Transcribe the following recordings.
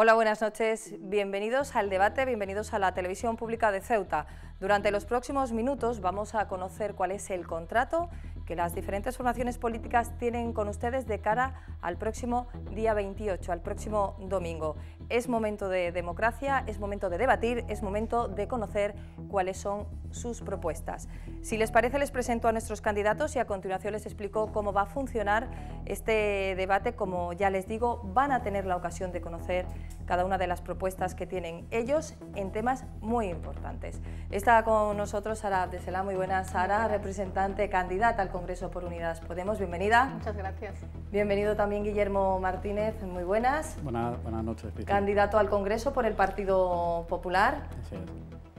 Hola, buenas noches. Bienvenidos al debate, bienvenidos a la televisión pública de Ceuta. Durante los próximos minutos vamos a conocer cuál es el contrato que las diferentes formaciones políticas tienen con ustedes de cara al próximo día 28, al próximo domingo. Es momento de democracia, es momento de debatir, es momento de conocer cuáles son sus propuestas. Si les parece, les presento a nuestros candidatos y a continuación les explico cómo va a funcionar este debate. Como ya les digo, van a tener la ocasión de conocer cada una de las propuestas que tienen ellos en temas muy importantes. Está con nosotros Sara Abdesela, muy buena Sara, representante candidata al Congreso por Unidas Podemos. Bienvenida. Muchas gracias. Bienvenido también Guillermo Martínez, muy buenas. Buenas, noches, candidato al Congreso por el Partido Popular.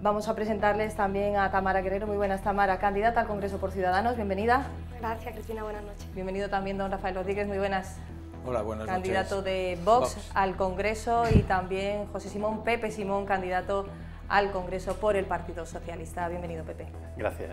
Vamos a presentarles también a Tamara Guerrero. Muy buenas, Tamara, candidata al Congreso por Ciudadanos. Bienvenida. Gracias, Cristina. Buenas noches. Bienvenido también don Rafael Rodríguez. Muy buenas. Hola, buenas noches. candidato de Vox, al Congreso y también José Simón Pepe Simón, candidato al Congreso por el Partido Socialista. Bienvenido, Pepe. Gracias.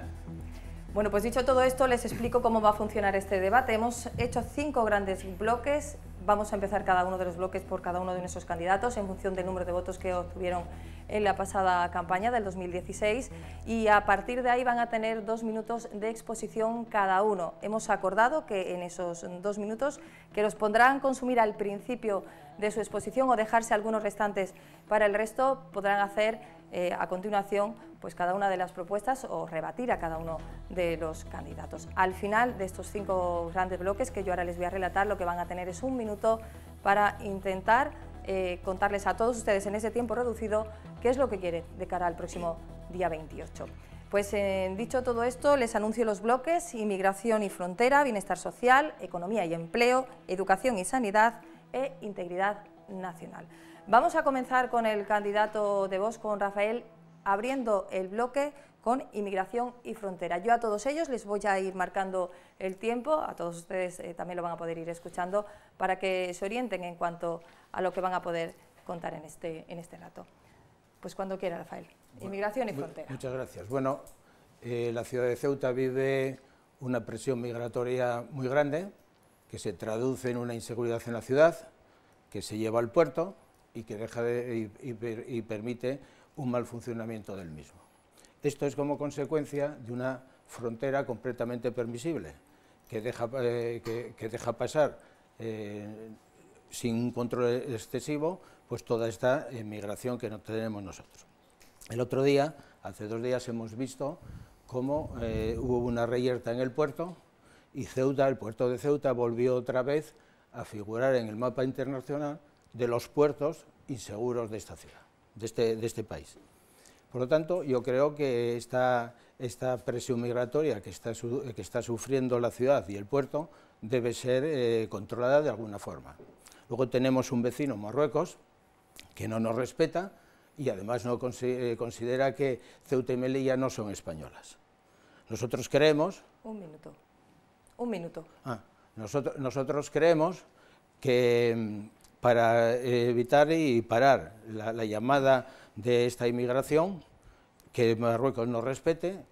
Bueno, pues dicho todo esto, les explico cómo va a funcionar este debate. Hemos hecho cinco grandes bloques Vamos a empezar cada uno de los bloques por cada uno de nuestros candidatos en función del número de votos que obtuvieron en la pasada campaña del 2016 y a partir de ahí van a tener dos minutos de exposición cada uno. Hemos acordado que en esos dos minutos que los pondrán consumir al principio de su exposición o dejarse algunos restantes para el resto podrán hacer eh, a continuación pues cada una de las propuestas o rebatir a cada uno de los candidatos. Al final de estos cinco grandes bloques que yo ahora les voy a relatar, lo que van a tener es un minuto para intentar eh, contarles a todos ustedes en ese tiempo reducido qué es lo que quiere de cara al próximo día 28. Pues eh, dicho todo esto, les anuncio los bloques, inmigración y frontera, bienestar social, economía y empleo, educación y sanidad e integridad nacional. Vamos a comenzar con el candidato de Vox, con Rafael, abriendo el bloque con inmigración y frontera. Yo a todos ellos les voy a ir marcando el tiempo, a todos ustedes eh, también lo van a poder ir escuchando para que se orienten en cuanto a lo que van a poder contar en este, en este rato. Pues cuando quiera, Rafael. inmigración y frontera. Muchas gracias. Bueno, eh, la ciudad de Ceuta vive una presión migratoria muy grande, que se traduce en una inseguridad en la ciudad, que se lleva al puerto, y que deja y, permite un mal funcionamiento del mismo. Esto es como consecuencia de una frontera completamente permisible, que deja, eh, que, deja pasar eh, sin un control excesivo pues toda esta migración que no tenemos nosotros. El otro día, hace dos días, hemos visto cómo eh, hubo una reyerta en el puerto y Ceuta, el puerto de Ceuta, volvió otra vez a figurar en el mapa internacional de los puertos inseguros de esta ciudad, de este, de este país. Por lo tanto, yo creo que esta, esta presión migratoria que está, que está, sufriendo la ciudad y el puerto debe ser eh, controlada de alguna forma. Luego tenemos un vecino, Marruecos, que no nos respeta y además no eh, considera que Ceuta y Melilla no son españolas. Nosotros creemos... Un minuto. Un minuto. Ah, nosotros, nosotros creemos que, mm, para eh, evitar y parar la, llamada de esta inmigración, que Marruecos no respete,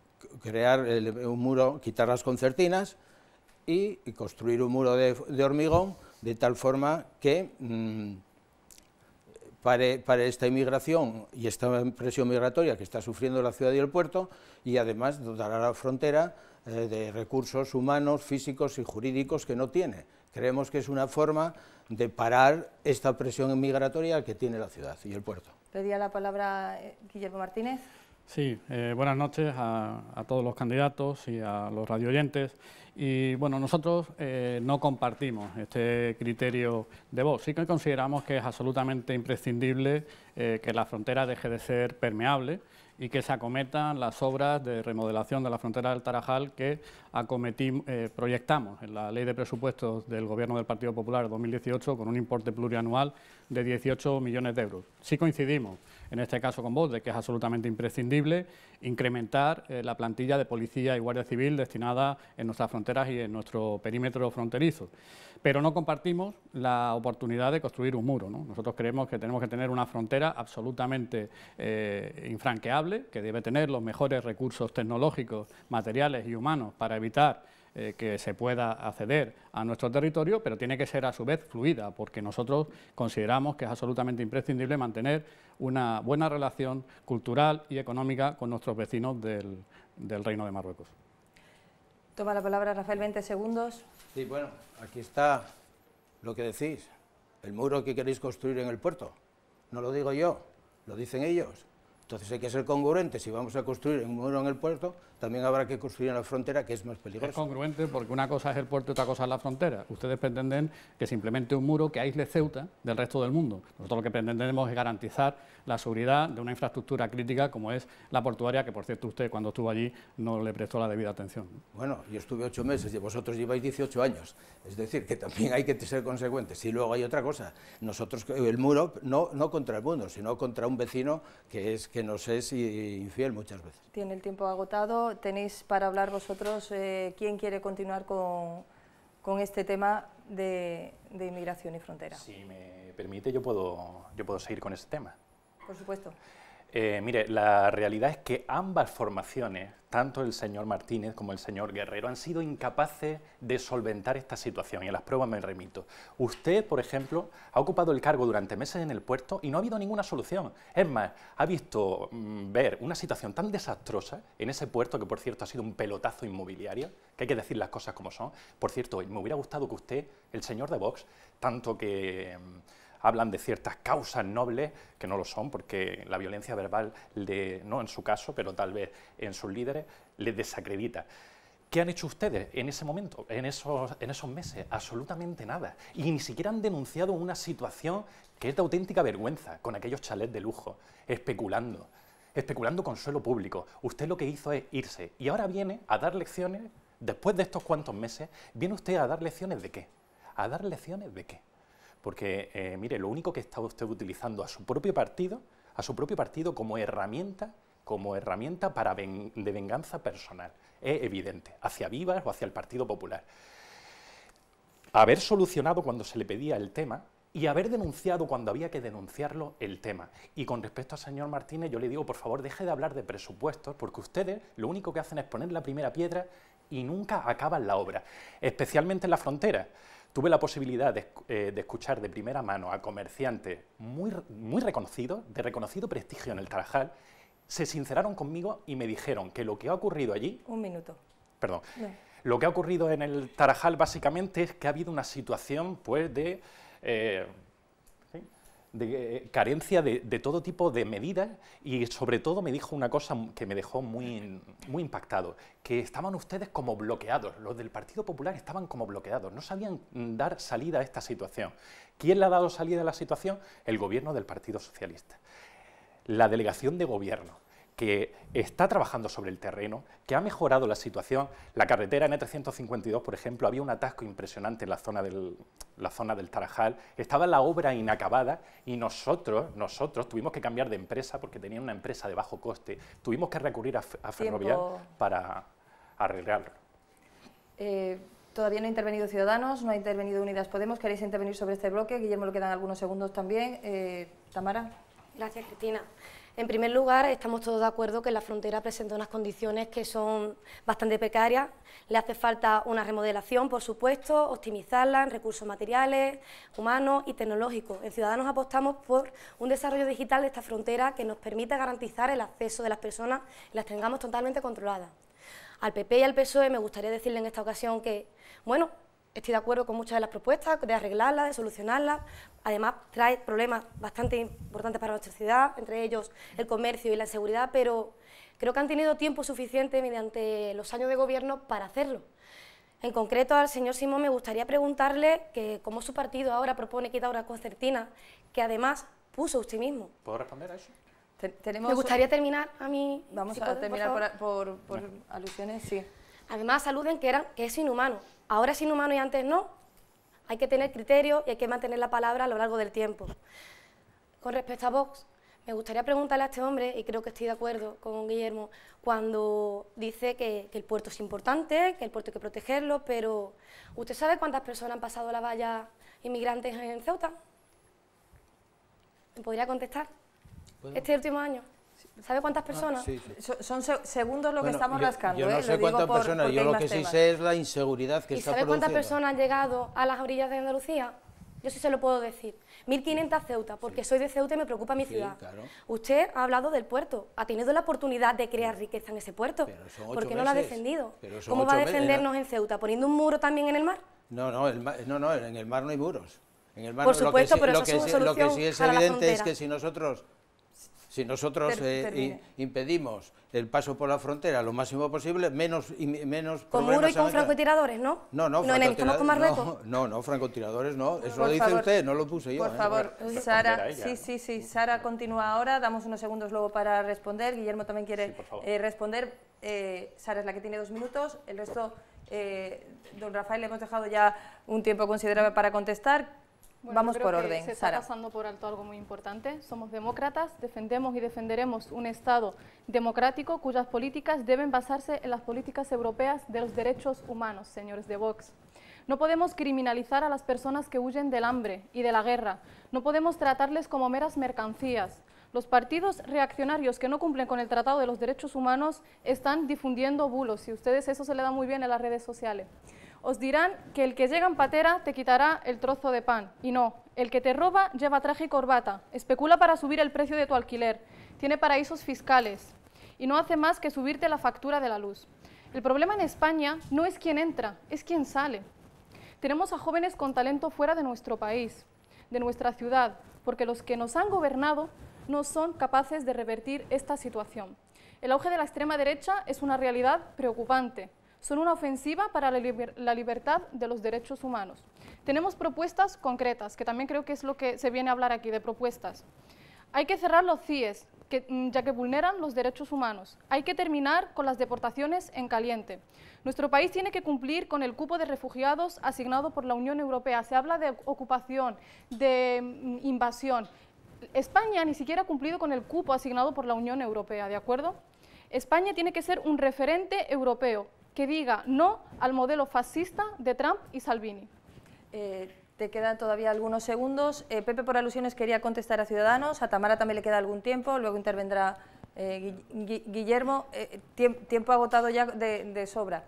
crear un muro, quitar las concertinas y, construir un muro de, hormigón de tal forma que mm, para pare, esta inmigración y esta presión migratoria que está sufriendo la ciudad y el puerto y además dotará la frontera eh, de recursos humanos, físicos y jurídicos que no tiene. Creemos que es una forma de parar esta presión migratoria que tiene la ciudad y el puerto. Pedía la palabra eh, Guillermo Martínez. Sí, eh, buenas noches a, todos los candidatos y a los radioyentes. Y bueno, nosotros eh, no compartimos este criterio de voz. Sí que consideramos que es absolutamente imprescindible que la frontera deje de ser permeable y que se acometan las obras de remodelación de la frontera del Tarajal que eh, proyectamos en la Ley de Presupuestos del Gobierno del Partido Popular 2018 con un importe plurianual de 18 millones de euros. Sí coincidimos, en este caso con vos, de que es absolutamente imprescindible incrementar eh, la plantilla de policía y guardia civil destinada en nuestras fronteras y en nuestro perímetro fronterizo pero no compartimos la oportunidad de construir un muro. Nosotros creemos que tenemos que tener una frontera absolutamente eh, infranqueable, que debe tener los mejores recursos tecnológicos, materiales y humanos para evitar eh, que se pueda acceder a nuestro territorio, pero tiene que ser a su vez fluida, porque nosotros consideramos que es absolutamente imprescindible mantener una buena relación cultural y económica con nuestros vecinos del, del Reino de Marruecos. Toma la palabra Rafael, 20 segundos. Sí, bueno, aquí está lo que decís, el muro que queréis construir en el puerto. No lo digo yo, lo dicen ellos. Entonces hay que ser congruentes... Si vamos a construir un muro en el puerto, también habrá que construir en la frontera, que es más peligroso. Es congruente porque una cosa es el puerto y otra cosa es la frontera. Ustedes pretenden que simplemente un muro que aísle Ceuta del resto del mundo. Nosotros lo que pretendemos es garantizar la seguridad de una infraestructura crítica como es la portuaria, que por cierto usted cuando estuvo allí no le prestó la debida atención. Bueno, yo estuve ocho meses y vosotros lleváis 18 años. Es decir, que también hay que ser consecuentes. Y luego hay otra cosa. Nosotros, el muro, no, no contra el mundo, sino contra un vecino que es que no sé si infiel muchas veces. Tiene el tiempo agotado, tenéis para hablar vosotros eh, quién quiere continuar con, este tema de, inmigración y frontera. Si me permite, yo puedo, yo puedo seguir con este tema. Por supuesto. Eh, mire, la realidad es que ambas formaciones, tanto el señor Martínez como el señor Guerrero, han sido incapaces de solventar esta situación y a las pruebas me remito. Usted, por ejemplo, ha ocupado el cargo durante meses en el puerto y no ha habido ninguna solución. Es más, ha visto mm, ver una situación tan desastrosa en ese puerto, que por cierto ha sido un pelotazo inmobiliario, que hay que decir las cosas como son. Por cierto, me hubiera gustado que usted, el señor de Vox, tanto que... Mm, hablan de ciertas causas nobles, que no lo son, porque la violencia verbal, de no en su caso, pero tal vez en sus líderes, les desacredita. ¿Qué han hecho ustedes en ese momento, en esos, en esos meses? Absolutamente nada. Y ni siquiera han denunciado una situación que es de auténtica vergüenza, con aquellos chalets de lujo, especulando, especulando con suelo público. Usted lo que hizo es irse. Y ahora viene a dar lecciones, después de estos cuantos meses, viene usted a dar lecciones de qué? ¿A dar lecciones de qué? Porque, eh, mire, lo único que está usted utilizando a su propio partido, a su propio partido como herramienta, como herramienta para de venganza personal. Es evidente, hacia Vivas o hacia el Partido Popular. Haber solucionado cuando se le pedía el tema, y haber denunciado cuando había que denunciarlo el tema. Y con respecto al señor Martínez, yo le digo, por favor, deje de hablar de presupuestos, porque ustedes lo único que hacen es poner la primera piedra y nunca acaban la obra, especialmente en la frontera tuve la posibilidad eh, de, escuchar de primera mano a comerciantes muy, muy reconocidos, de reconocido prestigio en el Tarajal, se sinceraron conmigo y me dijeron que lo que ha ocurrido allí... Un minuto. Perdón. Lo que ha ocurrido en el Tarajal básicamente es que ha habido una situación pues, de eh, de eh, carencia de, todo tipo de medidas y sobre todo me dijo una cosa que me dejó muy, muy impactado, que estaban ustedes como bloqueados, los del Partido Popular estaban como bloqueados, no sabían dar salida a esta situación. ¿Quién le ha dado salida a la situación? El gobierno del Partido Socialista, la delegación de gobierno que está trabajando sobre el terreno, que ha mejorado la situación. La carretera N352, por ejemplo, había un atasco impresionante en la zona del, la zona del Tarajal, estaba la obra inacabada y nosotros, nosotros tuvimos que cambiar de empresa porque tenía una empresa de bajo coste, tuvimos que recurrir a, a Ferrovial para arreglarlo. Eh, todavía no ha intervenido Ciudadanos, no ha intervenido Unidas Podemos, queréis intervenir sobre este bloque, Guillermo, le quedan algunos segundos también. Eh, Tamara. Gracias, Cristina. En primer lugar, estamos todos de acuerdo que la frontera presenta unas condiciones que son bastante precarias. Le hace falta una remodelación, por supuesto, optimizarla en recursos materiales, humanos y tecnológicos. En Ciudadanos apostamos por un desarrollo digital de esta frontera que nos permita garantizar el acceso de las personas y las tengamos totalmente controladas. Al PP y al PSOE me gustaría decirle en esta ocasión que, bueno, estoy de acuerdo con muchas de las propuestas, de arreglarlas, de solucionarlas. Además, trae problemas bastante importantes para nuestra ciudad, entre ellos el comercio y la inseguridad, pero creo que han tenido tiempo suficiente mediante los años de gobierno para hacerlo. En concreto, al señor Simón me gustaría preguntarle que cómo su partido ahora propone quitar una concertina que además puso usted mismo. ¿Puedo responder a eso? me gustaría terminar a mí. Vamos a terminar por, alusiones, sí. Además, aluden que, eran, que es inhumano ahora es inhumano y antes no. Hay que tener criterio y hay que mantener la palabra a lo largo del tiempo. Con respecto a Vox, me gustaría preguntarle a este hombre, y creo que estoy de acuerdo con Guillermo, cuando dice que, el puerto es importante, que el puerto hay que protegerlo, pero ¿usted sabe cuántas personas han pasado la valla inmigrantes en Ceuta? ¿Me podría contestar? Este último año. ¿Sabe cuántas ah, personas? son segundos lo que estamos rascando. Yo no ¿eh? sé cuántas personas, yo lo que sí sé es la inseguridad que ¿Y ¿Sabe cuántas personas han llegado a las orillas de Andalucía? Yo sí se lo puedo decir. 1.500 Ceuta, porque soy de Ceuta y me preocupa mi ciudad. Usted ha hablado del puerto, ha tenido la oportunidad de crear riqueza en ese puerto. porque ¿Por qué no lo ha defendido? ¿Cómo va a defendernos en Ceuta? ¿Poniendo un muro también en el mar? No, no, no, en el mar no hay muros. En el mar, Por supuesto, pero es Lo que sí es evidente es que si nosotros si nosotros eh, impedimos el paso por la frontera lo máximo posible, menos y menos Con muro y con francotiradores, ¿no? No, no, no con No, no, no francotiradores no, eso lo dice usted, no lo puse yo. Por ¿eh? favor, pues, Sara, sí, sí, sí, Sara continúa ahora, damos unos segundos luego para responder, Guillermo también quiere eh, responder, Sara es la que tiene dos minutos, el resto, don Rafael, le hemos dejado ya un tiempo considerable para contestar, Vamos por orden. Se está pasando por alto algo muy importante. Somos demócratas, defendemos y defenderemos un Estado democrático cuyas políticas deben basarse en las políticas europeas de los derechos humanos, señores de Vox. No podemos criminalizar a las personas que huyen del hambre y de la guerra. No podemos tratarles como meras mercancías. Los partidos reaccionarios que no cumplen con el Tratado de los Derechos Humanos están difundiendo bulos y a ustedes eso se le da muy bien en las redes sociales. Os dirán que el que llega en patera te quitará el trozo de pan. Y no, el que te roba lleva traje y corbata, especula para subir el precio de tu alquiler, tiene paraísos fiscales y no hace más que subirte la factura de la luz. El problema en España no es quién entra, es quién sale. Tenemos a jóvenes con talento fuera de nuestro país, de nuestra ciudad, porque los que nos han gobernado no son capaces de revertir esta situación. El auge de la extrema derecha es una realidad preocupante, son una ofensiva para la, libertad de los derechos humanos. Tenemos propuestas concretas, que también creo que es lo que se viene a hablar aquí, de propuestas. Hay que cerrar los CIES, mm, ya que vulneran los derechos humanos. Hay que terminar con las deportaciones en caliente. Nuestro país tiene que cumplir con el cupo de refugiados asignado por la Unión Europea. Se habla de ocupación, de mm, invasión. España ni siquiera ha cumplido con el cupo asignado por la Unión Europea, ¿de acuerdo? España tiene que ser un referente europeo, que diga no al modelo fascista de Trump y Salvini. Eh, te quedan todavía algunos segundos. Eh, Pepe, por alusiones, quería contestar a Ciudadanos. A Tamara también le queda algún tiempo. Luego intervendrá eh, Guillermo. tiempo agotado ya de, sobra.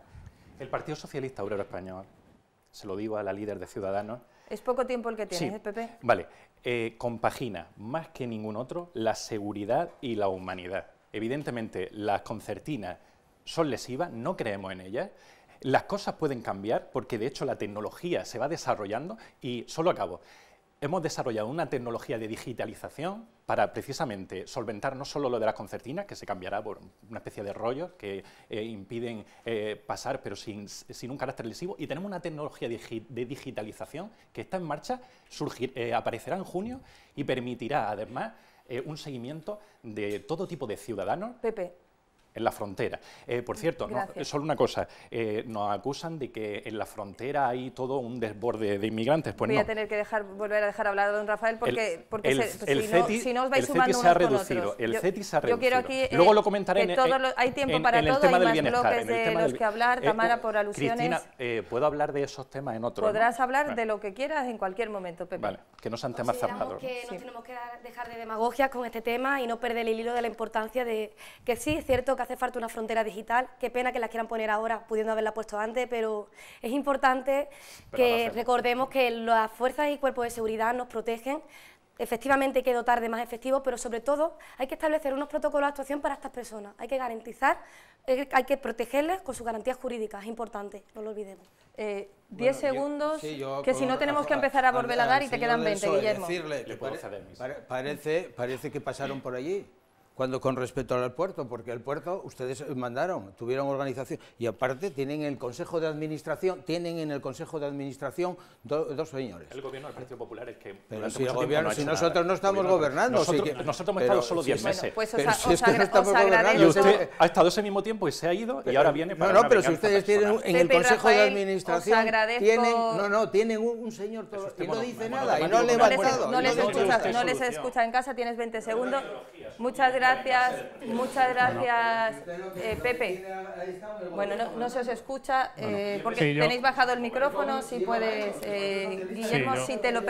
El Partido Socialista Obrero Español, se lo digo a la líder de Ciudadanos, es poco tiempo el que tienes, Pepe? Vale, compagina más que ningún otro la seguridad y la humanidad. Evidentemente, las concertinas son lesivas, no creemos en ellas, las cosas pueden cambiar porque de hecho la tecnología se va desarrollando y solo acabo. Hemos desarrollado una tecnología de digitalización para precisamente solventar no solo lo de las concertinas, que se cambiará por una especie de rollos que eh, impiden eh, pasar, pero sin, un carácter lesivo, y tenemos una tecnología de, digitalización que está en marcha, surgir, eh, aparecerá en junio y permitirá además un seguimiento de todo tipo de ciudadanos. Pepe, en la frontera. Eh, por mm, cierto, solo una cosa, eh, nos acusan de que en la frontera hay todo un desborde de inmigrantes. Pues Voy a tener que dejar, volver a dejar hablar a don Rafael porque, el, porque si, CETI, no, os vais sumando se ha reducido, El CETI se ha reducido. quiero aquí, Luego eh, lo comentaré en, lo, Hay tiempo para todo, tema hay más bienestar, bloques de los que hablar, Tamara, uh, por alusiones. Cristina, puedo hablar de esos temas en otro. Podrás hablar de lo que quieras en cualquier momento, Pepe. Vale, que no sean temas cerrados. que no tenemos que dejar de demagogias con este tema y no perder el hilo de la importancia de que sí, es cierto que hace falta una frontera digital. Qué pena que la quieran poner ahora, pudiendo haberla puesto antes, pero es importante que recordemos que las fuerzas y cuerpos de seguridad nos protegen. Efectivamente hay que dotar de más efectivos, pero sobre todo hay que establecer unos protocolos de actuación para estas personas. Hay que garantizar, eh, hay que protegerles con sus garantías jurídicas, es importante, no lo olvidemos. Eh, diez segundos, que si no tenemos que empezar a volver a, dar y te quedan 20, Guillermo. parece, parece que pasaron por allí cuando con respecto al puerto, porque el puerto ustedes mandaron, tuvieron organización y aparte tienen el Consejo de Administración, tienen en el Consejo de Administración dos señores. El gobierno del Partido Popular es que pero si, si nosotros no estamos gobernando, nosotros, nosotros hemos estado solo 10 meses. pues pero si es que no estamos gobernando, y usted ha estado ese mismo tiempo y se ha ido y ahora viene para No, no, pero si ustedes tienen en el Consejo de Administración tienen no, no, tienen un, señor todo, y no dice nada y no ha levantado. No les escucha en casa, tienes 20 segundos. Muchas gracias gracias, muchas gracias, eh, Pepe. Bueno, no, se os escucha eh, porque tenéis bajado el micrófono, si puedes, eh, Guillermo, si, te lo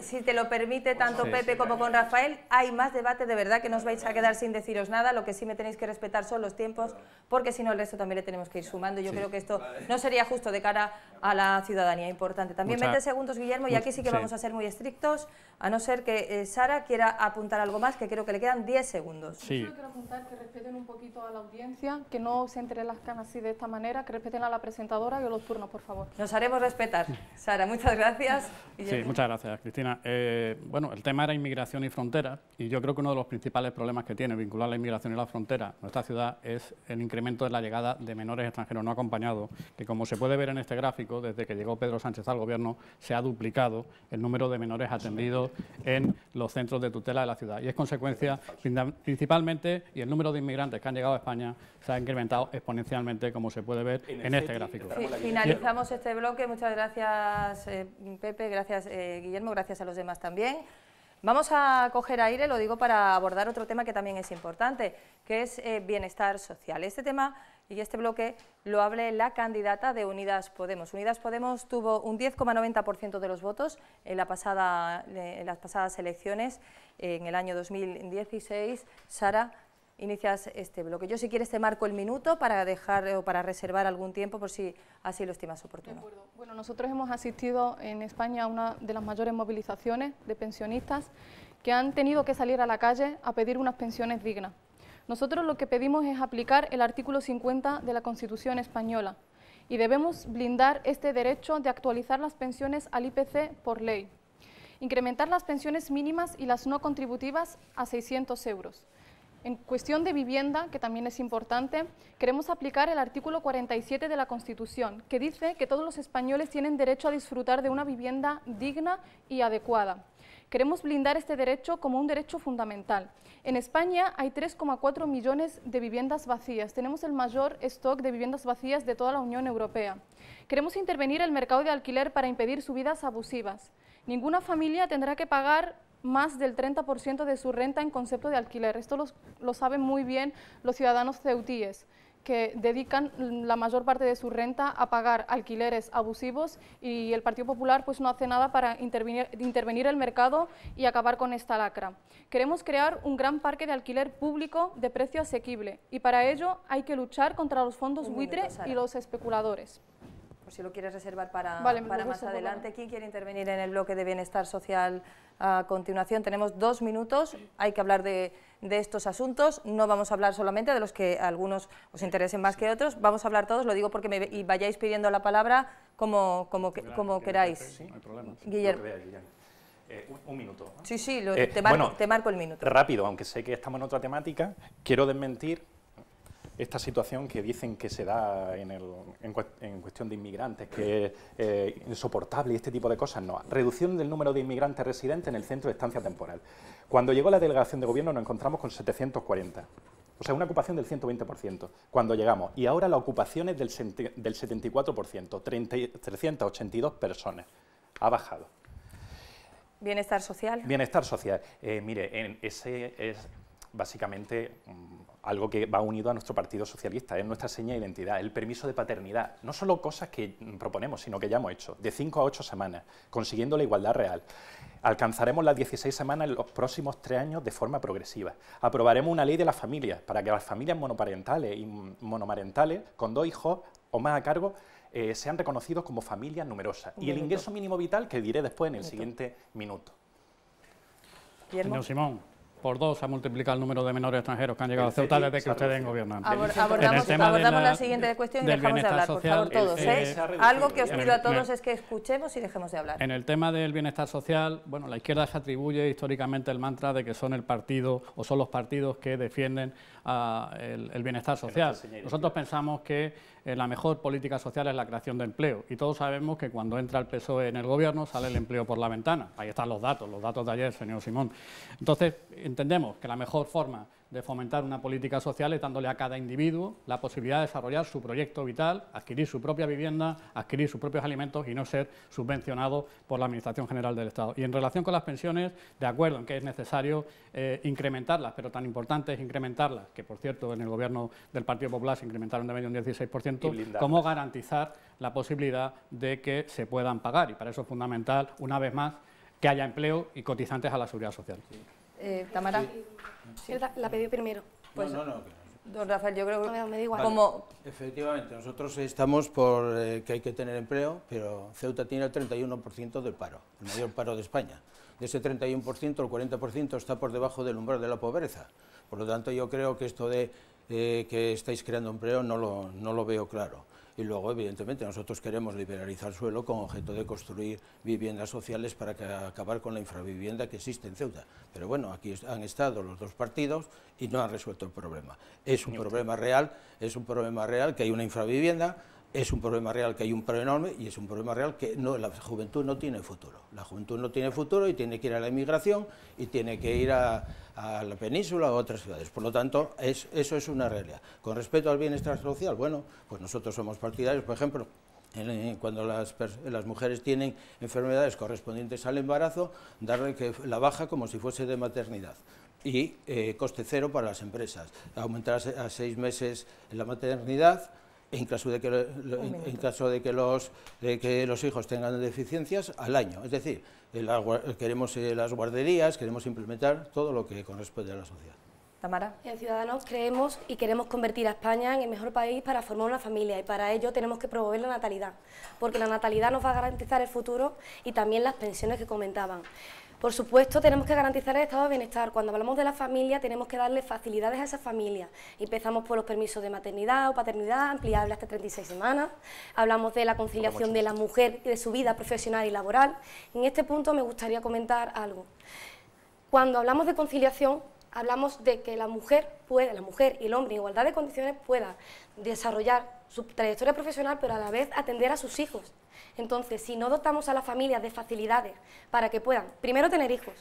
si, te lo permite tanto Pepe como con Rafael, hay más debate, de verdad que no os vais a quedar sin deciros nada, lo que sí me tenéis que respetar son los tiempos, porque si no el resto también le tenemos que ir sumando, yo creo que esto no sería justo de cara a la ciudadanía, importante. También 20 segundos, Guillermo, y aquí sí que vamos a ser muy estrictos, a no ser que Sara quiera apuntar algo más, que creo que le quedan 10 segundos. Yo solo quiero apuntar que respeten un poquito a la audiencia, que no se las entrelazcan así de esta manera, que respeten a la presentadora y a los turnos, por favor. Nos haremos respetar. Sara, muchas gracias. sí, muchas gracias, Cristina. Eh, bueno, el tema era inmigración y frontera, y yo creo que uno de los principales problemas que tiene vincular la inmigración y la frontera ...en nuestra ciudad es el incremento de la llegada de menores extranjeros no acompañados, que como se puede ver en este gráfico, desde que llegó Pedro Sánchez al gobierno, se ha duplicado el número de menores atendidos en los centros de tutela de la ciudad. Y es consecuencia principalmente, y el número de inmigrantes que han llegado a España se ha incrementado exponencialmente, como se puede ver en, este gráfico. finalizamos este bloque. Muchas gracias, eh, Pepe, gracias, eh, Guillermo, gracias a los demás también. Vamos a coger aire, lo digo para abordar otro tema que también es importante, que es eh, bienestar social. Este tema y este bloque lo hable la candidata de Unidas Podemos. Unidas Podemos tuvo un 10,90% de los votos en, eh, en las pasadas elecciones, en el año 2016. Sara inicias este bloque. Yo si quieres te marco el minuto para dejar eh, o para reservar algún tiempo por si así lo estimas oportuno. Bueno, nosotros hemos asistido en España a una de las mayores movilizaciones de pensionistas que han tenido que salir a la calle a pedir unas pensiones dignas. Nosotros lo que pedimos es aplicar el artículo 50 de la Constitución española y debemos blindar este derecho de actualizar las pensiones al IPC por ley, incrementar las pensiones mínimas y las no contributivas a 600 euros, en cuestión de vivienda, que también es importante, queremos aplicar el artículo 47 de la Constitución, que dice que todos los españoles tienen derecho a disfrutar de una vivienda digna y adecuada. Queremos blindar este derecho como un derecho fundamental. En España hay 3,4 millones de viviendas vacías. Tenemos el mayor stock de viviendas vacías de toda la Unión Europea. Queremos intervenir el mercado de alquiler para impedir subidas abusivas. Ninguna familia tendrá que pagar más del 30% de su renta en concepto de alquiler. Esto lo saben muy bien los ciudadanos ceutíes que dedican la mayor parte de su renta a pagar alquileres abusivos y el Partido Popular pues no hace nada para intervenir, intervenir, el mercado y acabar con esta lacra. Queremos crear un gran parque de alquiler público de precio asequible y para ello hay que luchar contra los fondos buitre y los especuladores por si lo quieres reservar para, más adelante. ¿Quién quiere intervenir en el bloque de bienestar social a continuación? Tenemos dos minutos, hay que hablar de, estos asuntos, no vamos a hablar solamente de los que algunos os interesen más que otros, vamos a hablar todos, lo digo porque me y vayáis pidiendo la palabra como, queráis. Sí, no hay problema. Guillermo. Eh, un, minuto. Sí, sí, eh, te, marco, te marco el minuto. Rápido, aunque sé que estamos en otra temática, quiero desmentir esta situación que dicen que se da en, el, en, cuestión de inmigrantes, que es eh, insoportable y este tipo de cosas, no. Reducción del número de inmigrantes residentes en el centro de estancia temporal. Cuando llegó la delegación de gobierno nos encontramos con 740. O sea, una ocupación del 120% cuando llegamos. Y ahora la ocupación es del, del 74%, 382 personas. Ha bajado. Bienestar social. Bienestar social. Eh, mire, en ese es básicamente mm, algo que va unido a nuestro Partido Socialista, es nuestra seña de identidad, el permiso de paternidad. No solo cosas que proponemos, sino que ya hemos hecho, de cinco a ocho semanas, consiguiendo la igualdad real. Alcanzaremos las 16 semanas en los próximos tres años de forma progresiva. Aprobaremos una ley de las familias para que las familias monoparentales y monomarentales con dos hijos o más a cargo eh, sean reconocidos como familias numerosas. Y el ingreso mínimo vital que diré después en el siguiente minuto. Simón, por dos ha multiplicado el número de menores extranjeros que han llegado a Ceuta desde que ustedes gobiernan. Abordamos, la, siguiente cuestión y dejamos de hablar, por favor, todos. Eh, ¿eh? Eh, Algo que os pido a todos es que escuchemos y dejemos de hablar. En el tema del bienestar social, bueno, la izquierda se atribuye históricamente el mantra de que son el partido o son los partidos que defienden el, bienestar social. Nosotros pensamos que eh, la mejor política social es la creación de empleo y todos sabemos que cuando entra el PSOE en el gobierno sale el empleo por la ventana. Ahí están los datos, los datos de ayer, señor Simón. Entonces, entendemos que la mejor forma de fomentar una política social dándole a cada individuo la posibilidad de desarrollar su proyecto vital, adquirir su propia vivienda, adquirir sus propios alimentos y no ser subvencionado por la Administración General del Estado. Y en relación con las pensiones, de acuerdo en que es necesario eh, incrementarlas, pero tan importante es incrementarlas, que por cierto en el gobierno del Partido Popular se incrementaron de medio un 16%, como garantizar la posibilidad de que se puedan pagar. Y para eso es fundamental, una vez más, que haya empleo y cotizantes a la seguridad social. Eh, Tamara. La pedí primero. no, pues no, no. Don Rafael, yo creo que... me da igual. Efectivamente, nosotros estamos por eh, que hay que tener empleo, pero Ceuta tiene el 31% del paro, el mayor paro de España. De ese 31%, el 40% está por debajo del umbral de la pobreza. Por lo tanto, yo creo que esto de eh, que estáis creando empleo no no lo veo claro y luego, evidentemente, nosotros queremos liberalizar suelo con objeto de construir viviendas sociales para acabar con la infravivienda que existe en Ceuta. Pero bueno, aquí han estado los dos partidos y no han resuelto el problema. Es un problema real, es un problema real que hay una infravivienda es un problema real, que hay un problema enorme y es un problema real que no, la juventud no tiene futuro. La juventud no tiene futuro y tiene que ir a la inmigración y tiene que ir a, la península o a otras ciudades. Por lo tanto, eso es una realidad. Con respecto al bienestar social, bueno, pues nosotros somos partidarios, por ejemplo, cuando las, mujeres tienen enfermedades correspondientes al embarazo, darle que la baja como si fuese de maternidad y eh, coste cero para las empresas, aumentar a seis meses en la maternidad en caso de que, en caso de que, los, que los hijos tengan deficiencias al año. Es decir, queremos eh, las guarderías, queremos implementar todo lo que corresponde a la sociedad. Tamara. En Ciudadanos creemos y queremos convertir a España en el mejor país para formar una familia y para ello tenemos que promover la natalidad, porque la natalidad nos va a garantizar el futuro y también las pensiones que comentaban. Por supuesto, tenemos que garantizar el estado de bienestar. Cuando hablamos de la familia, tenemos que darle facilidades a esa familia. Empezamos por los permisos de maternidad o paternidad, ampliables hasta 36 semanas. Hablamos de la conciliación de la mujer y de su vida profesional y laboral. En este punto me gustaría comentar algo. Cuando hablamos de conciliación, hablamos de que la mujer la mujer y el hombre en igualdad de condiciones pueda desarrollar su trayectoria profesional, pero a la vez atender a sus hijos. Entonces, si no dotamos a las familias de facilidades para que puedan, primero, tener hijos,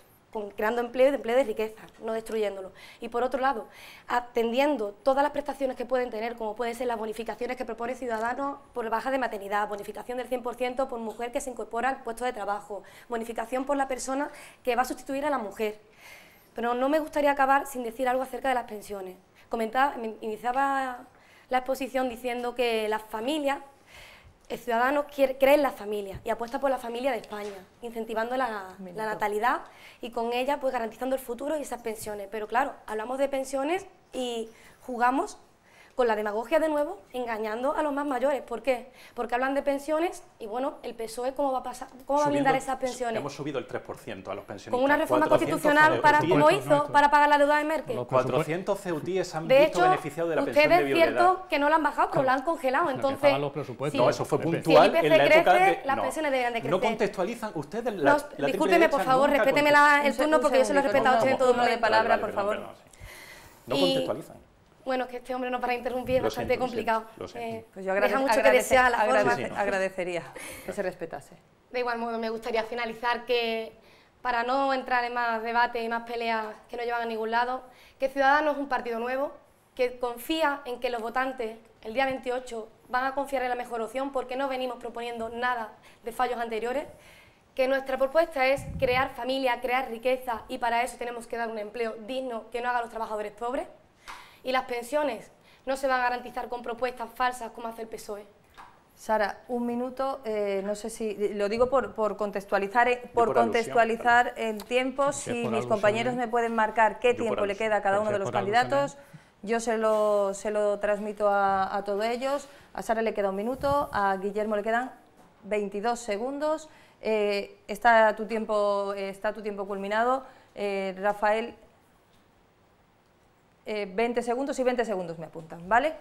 creando empleo y empleo de riqueza, no destruyéndolo. Y por otro lado, atendiendo todas las prestaciones que pueden tener, como pueden ser las bonificaciones que propone Ciudadanos por baja de maternidad, bonificación del 100% por mujer que se incorpora al puesto de trabajo, bonificación por la persona que va a sustituir a la mujer. Pero no me gustaría acabar sin decir algo acerca de las pensiones. Comentaba, iniciaba la exposición diciendo que las familias ...el ciudadano cree en la familia y apuesta por la familia de España, incentivando la, la, natalidad y con ella pues garantizando el futuro y esas pensiones. Pero claro, hablamos de pensiones y jugamos con la demagogia de nuevo, engañando a los más mayores. ¿Por qué? Porque hablan de pensiones y bueno, el PSOE cómo va a pasar, cómo va a blindar esas pensiones. Hemos subido el 3% a los pensionistas. Con una reforma constitucional para como hizo para pagar la deuda de Merkel. Los 400 ceutíes han de visto beneficiado de la pensión de Ustedes cierto que no la han bajado, pero la han congelado, entonces. Los presupuestos. no, eso fue puntual si el IPC en la crece, época las no, pensiones deberían de crecer. No contextualizan ustedes la, Discúlpeme, por favor, respéteme e. el turno porque yo se lo he respetado a usted en todo de palabra por favor. No contextualizan. Bueno, que este hombre no para interrumpir, es bastante complicado. yo Agradecería que se respetase. De igual modo, me gustaría finalizar que, para no entrar en más debate y más peleas que no llevan a ningún lado, que Ciudadanos es un partido nuevo, que confía en que los votantes el día 28 van a confiar en la mejor opción porque no venimos proponiendo nada de fallos anteriores, que nuestra propuesta es crear familia, crear riqueza y para eso tenemos que dar un empleo digno que no haga a los trabajadores pobres. Y las pensiones no se van a garantizar con propuestas falsas como hace el PSOE. Sara, un minuto, eh, no sé si, eh, lo digo por, por contextualizar, eh, por, contextualizar el tiempo, si, mis compañeros me pueden marcar qué tiempo le queda a cada uno de los candidatos, yo se lo, se lo transmito a, todos ellos, a Sara le queda un minuto, a Guillermo le quedan 22 segundos, está, tu tiempo, está tu tiempo culminado, Rafael, 20 eh, segundos y 20 segundos me apuntan, ¿vale?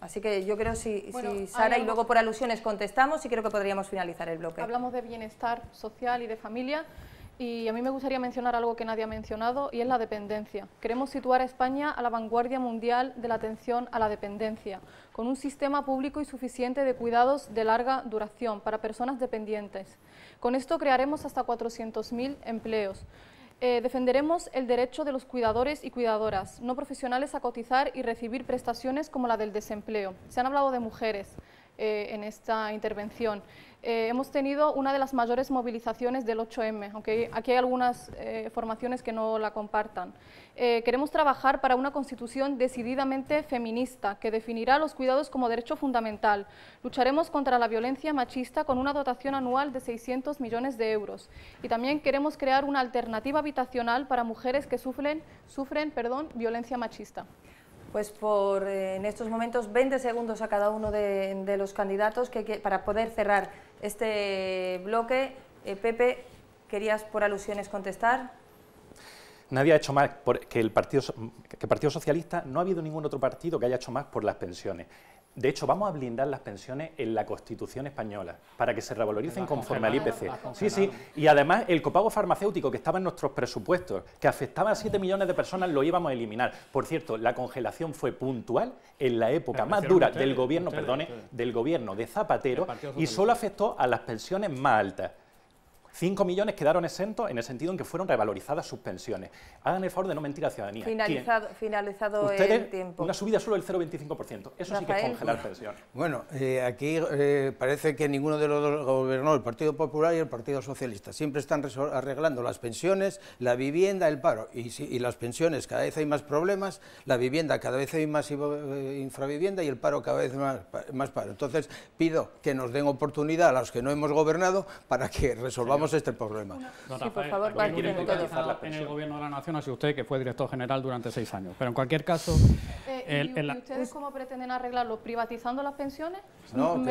Así que yo creo si, si Sara y luego por alusiones contestamos y creo que podríamos finalizar el bloque. Hablamos de bienestar social y de familia y a mí me gustaría mencionar algo que nadie ha mencionado y es la dependencia. Queremos situar a España a la vanguardia mundial de la atención a la dependencia, con un sistema público y suficiente de cuidados de larga duración para personas dependientes. Con esto crearemos hasta 400.000 empleos. Eh, defenderemos el derecho de los cuidadores y cuidadoras no profesionales a cotizar y recibir prestaciones como la del desempleo. Se han hablado de mujeres. Eh, en esta intervención. Eh, hemos tenido una de las mayores movilizaciones del 8M, aunque aquí hay algunas eh, formaciones que no la compartan. queremos trabajar para una constitución decididamente feminista, que definirá los cuidados como derecho fundamental. Lucharemos contra la violencia machista con una dotación anual de 600 millones de euros. Y también queremos crear una alternativa habitacional para mujeres que sufren, sufren perdón, violencia machista pues por eh, en estos momentos 20 segundos a cada uno de, los candidatos que, para poder cerrar este bloque. Eh, Pepe, ¿querías por alusiones contestar? Nadie ha hecho más el partido, que el Partido Socialista, no ha habido ningún otro partido que haya hecho más por las pensiones. De hecho, vamos a blindar las pensiones en la Constitución española para que se revaloricen conforme al IPC. Sí, sí. Y además, el copago farmacéutico que estaba en nuestros presupuestos, que afectaba a 7 millones de personas, lo íbamos a eliminar. Por cierto, la congelación fue puntual en la época más dura del gobierno, del gobierno de Zapatero y solo afectó a las pensiones más altas. 5 millones quedaron exentos en el sentido en que fueron revalorizadas sus pensiones. Hagan el favor de no mentir a la ciudadanía. Finalizado, el tiempo. Una subida solo del 0,25%. Eso sí que es congelar pensiones. Bueno, eh, aquí eh, parece que ninguno de los dos gobernó, el Partido Popular y el Partido Socialista. Siempre están arreglando las pensiones, la vivienda, el paro. Y, las pensiones cada vez hay más problemas, la vivienda cada vez hay más eh, infravivienda y el paro cada vez más, más paro. Entonces pido que nos den oportunidad a los que no hemos gobernado para que resolvamos este problema. No, Rafael, en el Gobierno de la Nación así usted, que fue director general durante seis años. Pero en cualquier caso... Eh, y, ustedes cómo pretenden arreglarlo? ¿Privatizando las pensiones? No, no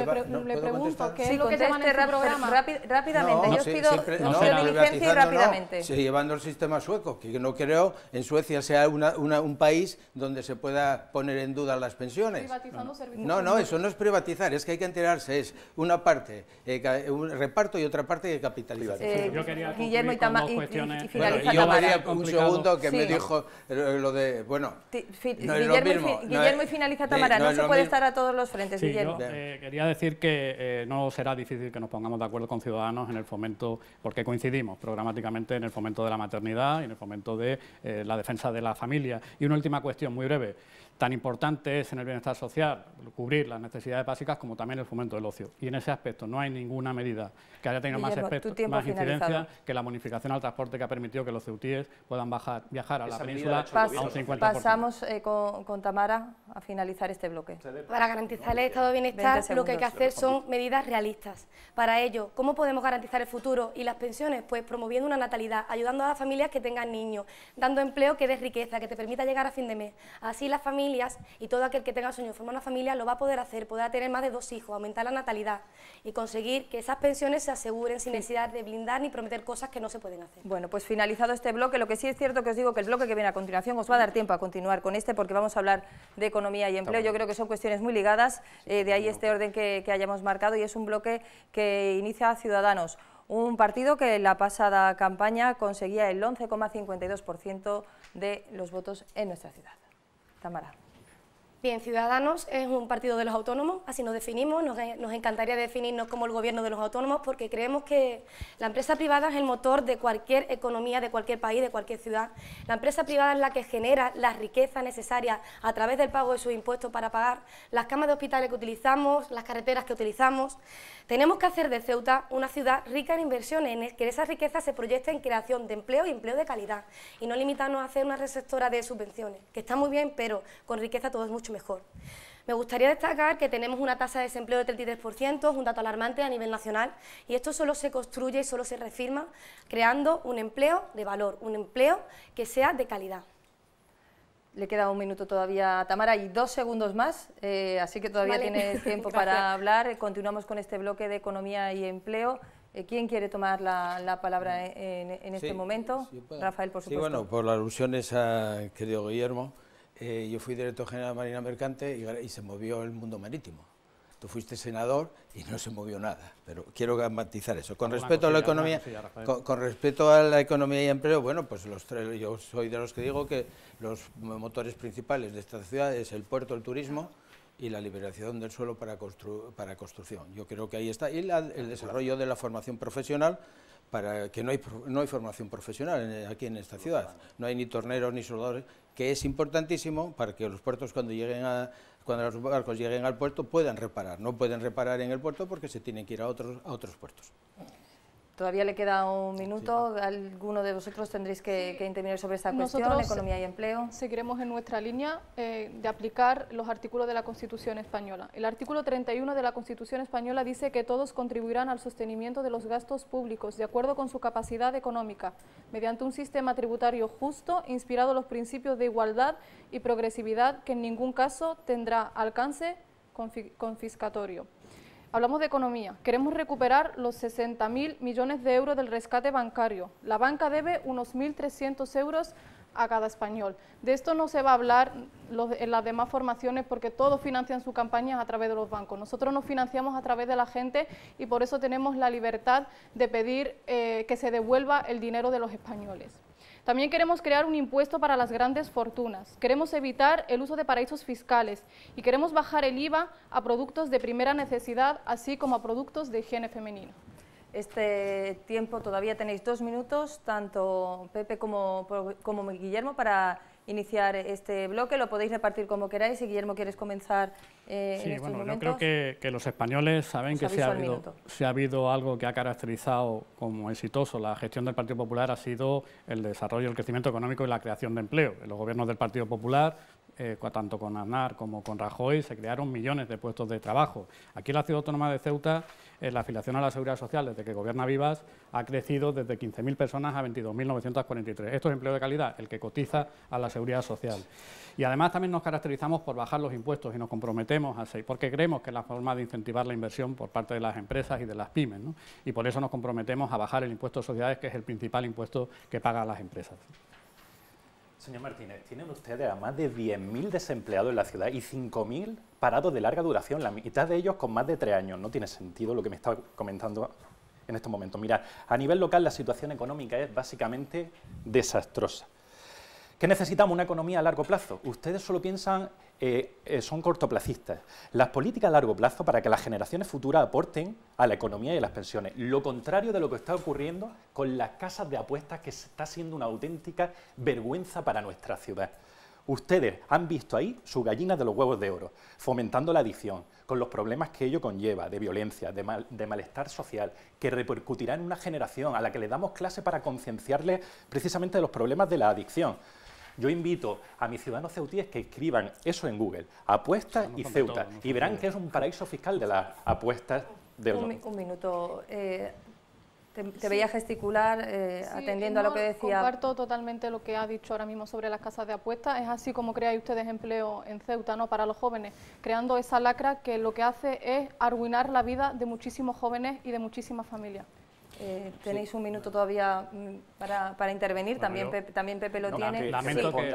pregunto, ¿qué es lo que llaman este programa? rápidamente, yo pido, no, pido diligencia y rápidamente. Sí, llevando el sistema sueco, que no creo en Suecia sea un país donde se pueda poner en duda las pensiones. Privatizando servicios No, no, eso no es privatizar, es que hay que enterarse, es una parte, eh, un reparto y otra parte de capitalización. Eh, yo Guillermo y, finaliza yo Tamara. un segundo que me dijo lo de, bueno, Guillermo, finaliza Tamara, no, se puede estar a todos los frentes, Guillermo. Eh, quería decir que eh, no será difícil que nos pongamos de acuerdo con Ciudadanos en el fomento, porque coincidimos programáticamente en el fomento de la maternidad y en el fomento de eh, la defensa de la familia. Y una última cuestión muy breve tan importante es en el bienestar social cubrir las necesidades básicas como también el fomento del ocio. Y en ese aspecto no hay ninguna medida que haya tenido más, incidencia que la bonificación al transporte que ha permitido que los ceutíes puedan bajar, viajar a la península a un 50%. Pasamos eh, con, Tamara a finalizar este bloque. Para garantizar el estado de bienestar lo que hay que hacer son medidas realistas. Para ello, ¿cómo podemos garantizar el futuro y las pensiones? Pues promoviendo una natalidad, ayudando a las familias que tengan niños, dando empleo que dé riqueza, que te permita llegar a fin de mes. Así las familias y todo aquel que tenga sueño de formar una familia lo va a poder hacer, podrá tener más de dos hijos, aumentar la natalidad y conseguir que esas pensiones se aseguren sin necesidad de blindar ni prometer cosas que no se pueden hacer. Bueno, pues finalizado este bloque, lo que sí es cierto que os digo que el bloque que viene a continuación os va a dar tiempo a continuar con este porque vamos a hablar de economía y empleo, yo creo que son cuestiones muy ligadas, eh, de ahí este orden que, que hayamos marcado y es un bloque que inicia Ciudadanos un partido que en la pasada campaña conseguía el 11,52% de los votos en nuestra ciudad. Bien, Ciudadanos es un partido de los autónomos, así nos definimos, nos, encantaría definirnos como el gobierno de los autónomos porque creemos que la empresa privada es el motor de cualquier economía, de cualquier país, de cualquier ciudad. La empresa privada es la que genera la riqueza necesaria a través del pago de sus impuestos para pagar las camas de hospitales que utilizamos, las carreteras que utilizamos. Tenemos que hacer de Ceuta una ciudad rica en inversiones, en que esa riqueza se proyecte en creación de empleo y empleo de calidad, y no limitarnos a hacer una receptora de subvenciones, que está muy bien, pero con riqueza todo es mucho mejor. Me gustaría destacar que tenemos una tasa de desempleo de 33%, es un dato alarmante a nivel nacional, y esto solo se construye y solo se refirma creando un empleo de valor, un empleo que sea de calidad. Le queda un minuto todavía a Tamara y dos segundos más, eh, así que todavía tiene tiempo para hablar. Continuamos con este bloque de economía y empleo. Eh, ¿Quién quiere tomar la, palabra en, este momento? Rafael, por supuesto. Sí, bueno, por las alusiones a querido Guillermo, eh, yo fui director general de Marina Mercante y se movió el mundo marítimo. Tú fuiste senador y no se movió nada, pero quiero matizar eso. Con respecto a la economía, con, a la economía y empleo, bueno, pues los tres, yo soy de los que digo que los motores principales de esta ciudad es el puerto, el turismo y la liberación del suelo para, para construcción. Yo creo que ahí está. Y el desarrollo de la formación profesional, para que no hay, formación profesional aquí en esta ciudad. No hay ni torneros ni soldadores, que es importantísimo para que los puertos cuando lleguen a, cuando los barcos lleguen al puerto puedan reparar. No pueden reparar en el puerto porque se tienen que ir a otros, a otros puertos. Todavía le queda un minuto. ¿Alguno de vosotros tendréis que, intervenir sobre esta cuestión, economía y empleo? Seguiremos en nuestra línea eh, de aplicar los artículos de la Constitución española. El artículo 31 de la Constitución española dice que todos contribuirán al sostenimiento de los gastos públicos de acuerdo con su capacidad económica, mediante un sistema tributario justo, inspirado en los principios de igualdad y progresividad, que en ningún caso tendrá alcance confiscatorio. Hablamos de economía. Queremos recuperar los 60.000 millones de euros del rescate bancario. La banca debe unos 1.300 euros a cada español. De esto no se va a hablar en las demás formaciones porque todos financian sus campañas a través de los bancos. Nosotros nos financiamos a través de la gente y por eso tenemos la libertad de pedir eh, que se devuelva el dinero de los españoles. También queremos crear un impuesto para las grandes fortunas. Queremos evitar el uso de paraísos fiscales y queremos bajar el IVA a productos de primera necesidad, así como a productos de higiene femenino. Este tiempo todavía tenéis dos minutos, tanto Pepe como, como Guillermo, para iniciar este bloque. Lo podéis repartir como queráis. Si Guillermo, quieres comenzar eh, bueno, Yo creo que, los españoles saben que si ha, habido, ha, habido, algo que ha caracterizado como exitoso la gestión del Partido Popular ha sido el desarrollo, el crecimiento económico y la creación de empleo. En los gobiernos del Partido Popular eh, tanto con Aznar como con Rajoy, se crearon millones de puestos de trabajo. Aquí en la ciudad autónoma de Ceuta, en eh, la afiliación a la Seguridad Social desde que gobierna Vivas ha crecido desde 15.000 personas a 22.943. Esto es empleo de calidad, el que cotiza a la Seguridad Social. Y además también nos caracterizamos por bajar los impuestos y nos comprometemos a porque creemos que es la forma de incentivar la inversión por parte de las empresas y de las pymes. Y por eso nos comprometemos a bajar el impuesto de sociedades, que es el principal impuesto que pagan las empresas. Señor Martínez, tienen ustedes a más de 10.000 desempleados en la ciudad y 5.000 parados de larga duración, la mitad de ellos con más de tres años. No tiene sentido lo que me está comentando en este momento. Mirad, a nivel local la situación económica es básicamente desastrosa. ¿Qué necesitamos? Una economía a largo plazo. Ustedes solo piensan eh, son cortoplacistas. Las políticas a largo plazo para que las generaciones futuras aporten a la economía y a las pensiones. Lo contrario de lo que está ocurriendo con las casas de apuestas que está siendo una auténtica vergüenza para nuestra ciudad. Ustedes han visto ahí su gallina de los huevos de oro, fomentando la adicción, con los problemas que ello conlleva, de violencia, de, de malestar social, que repercutirá en una generación a la que le damos clase para concienciarle precisamente de los problemas de la adicción. Yo invito a mis ciudadanos ceutíes que escriban eso en Google, apuestas y Ceuta, y verán que es un paraíso fiscal de las apuestas de un, minuto. Eh, te, veía gesticular eh, atendiendo a lo que decía. Comparto totalmente lo que ha dicho ahora mismo sobre las casas de apuestas. Es así como creáis ustedes empleo en Ceuta, ¿no? Para los jóvenes, creando esa lacra que lo que hace es arruinar la vida de muchísimos jóvenes y de muchísimas familias. Eh, tenéis un minuto todavía mm, para, intervenir. también, Pepe, también Pepe lo tiene. lamento que,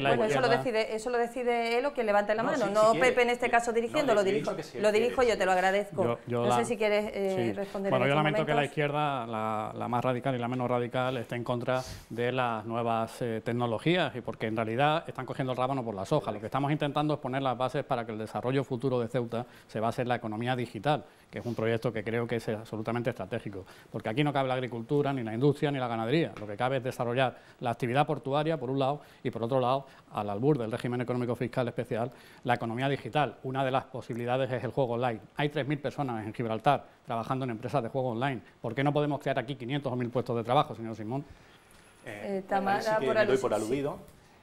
la eso lo decide, lo decide él o quien levante la mano. no Pepe en este caso dirigiendo, lo dirijo. lo dirijo yo, te lo agradezco. no sé si quieres eh, responder. Bueno, yo lamento que la izquierda, la, más radical y la menos radical, esté en contra de las nuevas eh, tecnologías y porque en realidad están cogiendo el rábano por las hojas. Lo que estamos intentando es poner las bases para que el desarrollo futuro de Ceuta se base en la economía digital, que es un proyecto que creo que es absolutamente estratégico. Porque aquí no cabe la agricultura ni la industria, ni la ganadería. Lo que cabe es desarrollar la actividad portuaria, por un lado, y por otro lado, al albur del régimen económico fiscal especial, la economía digital. Una de las posibilidades es el juego online. Hay 3.000 personas en Gibraltar trabajando en empresas de juego online. ¿Por qué no podemos crear aquí 500 o 1.000 puestos de trabajo, señor Simón? Eh, eh, por aludido.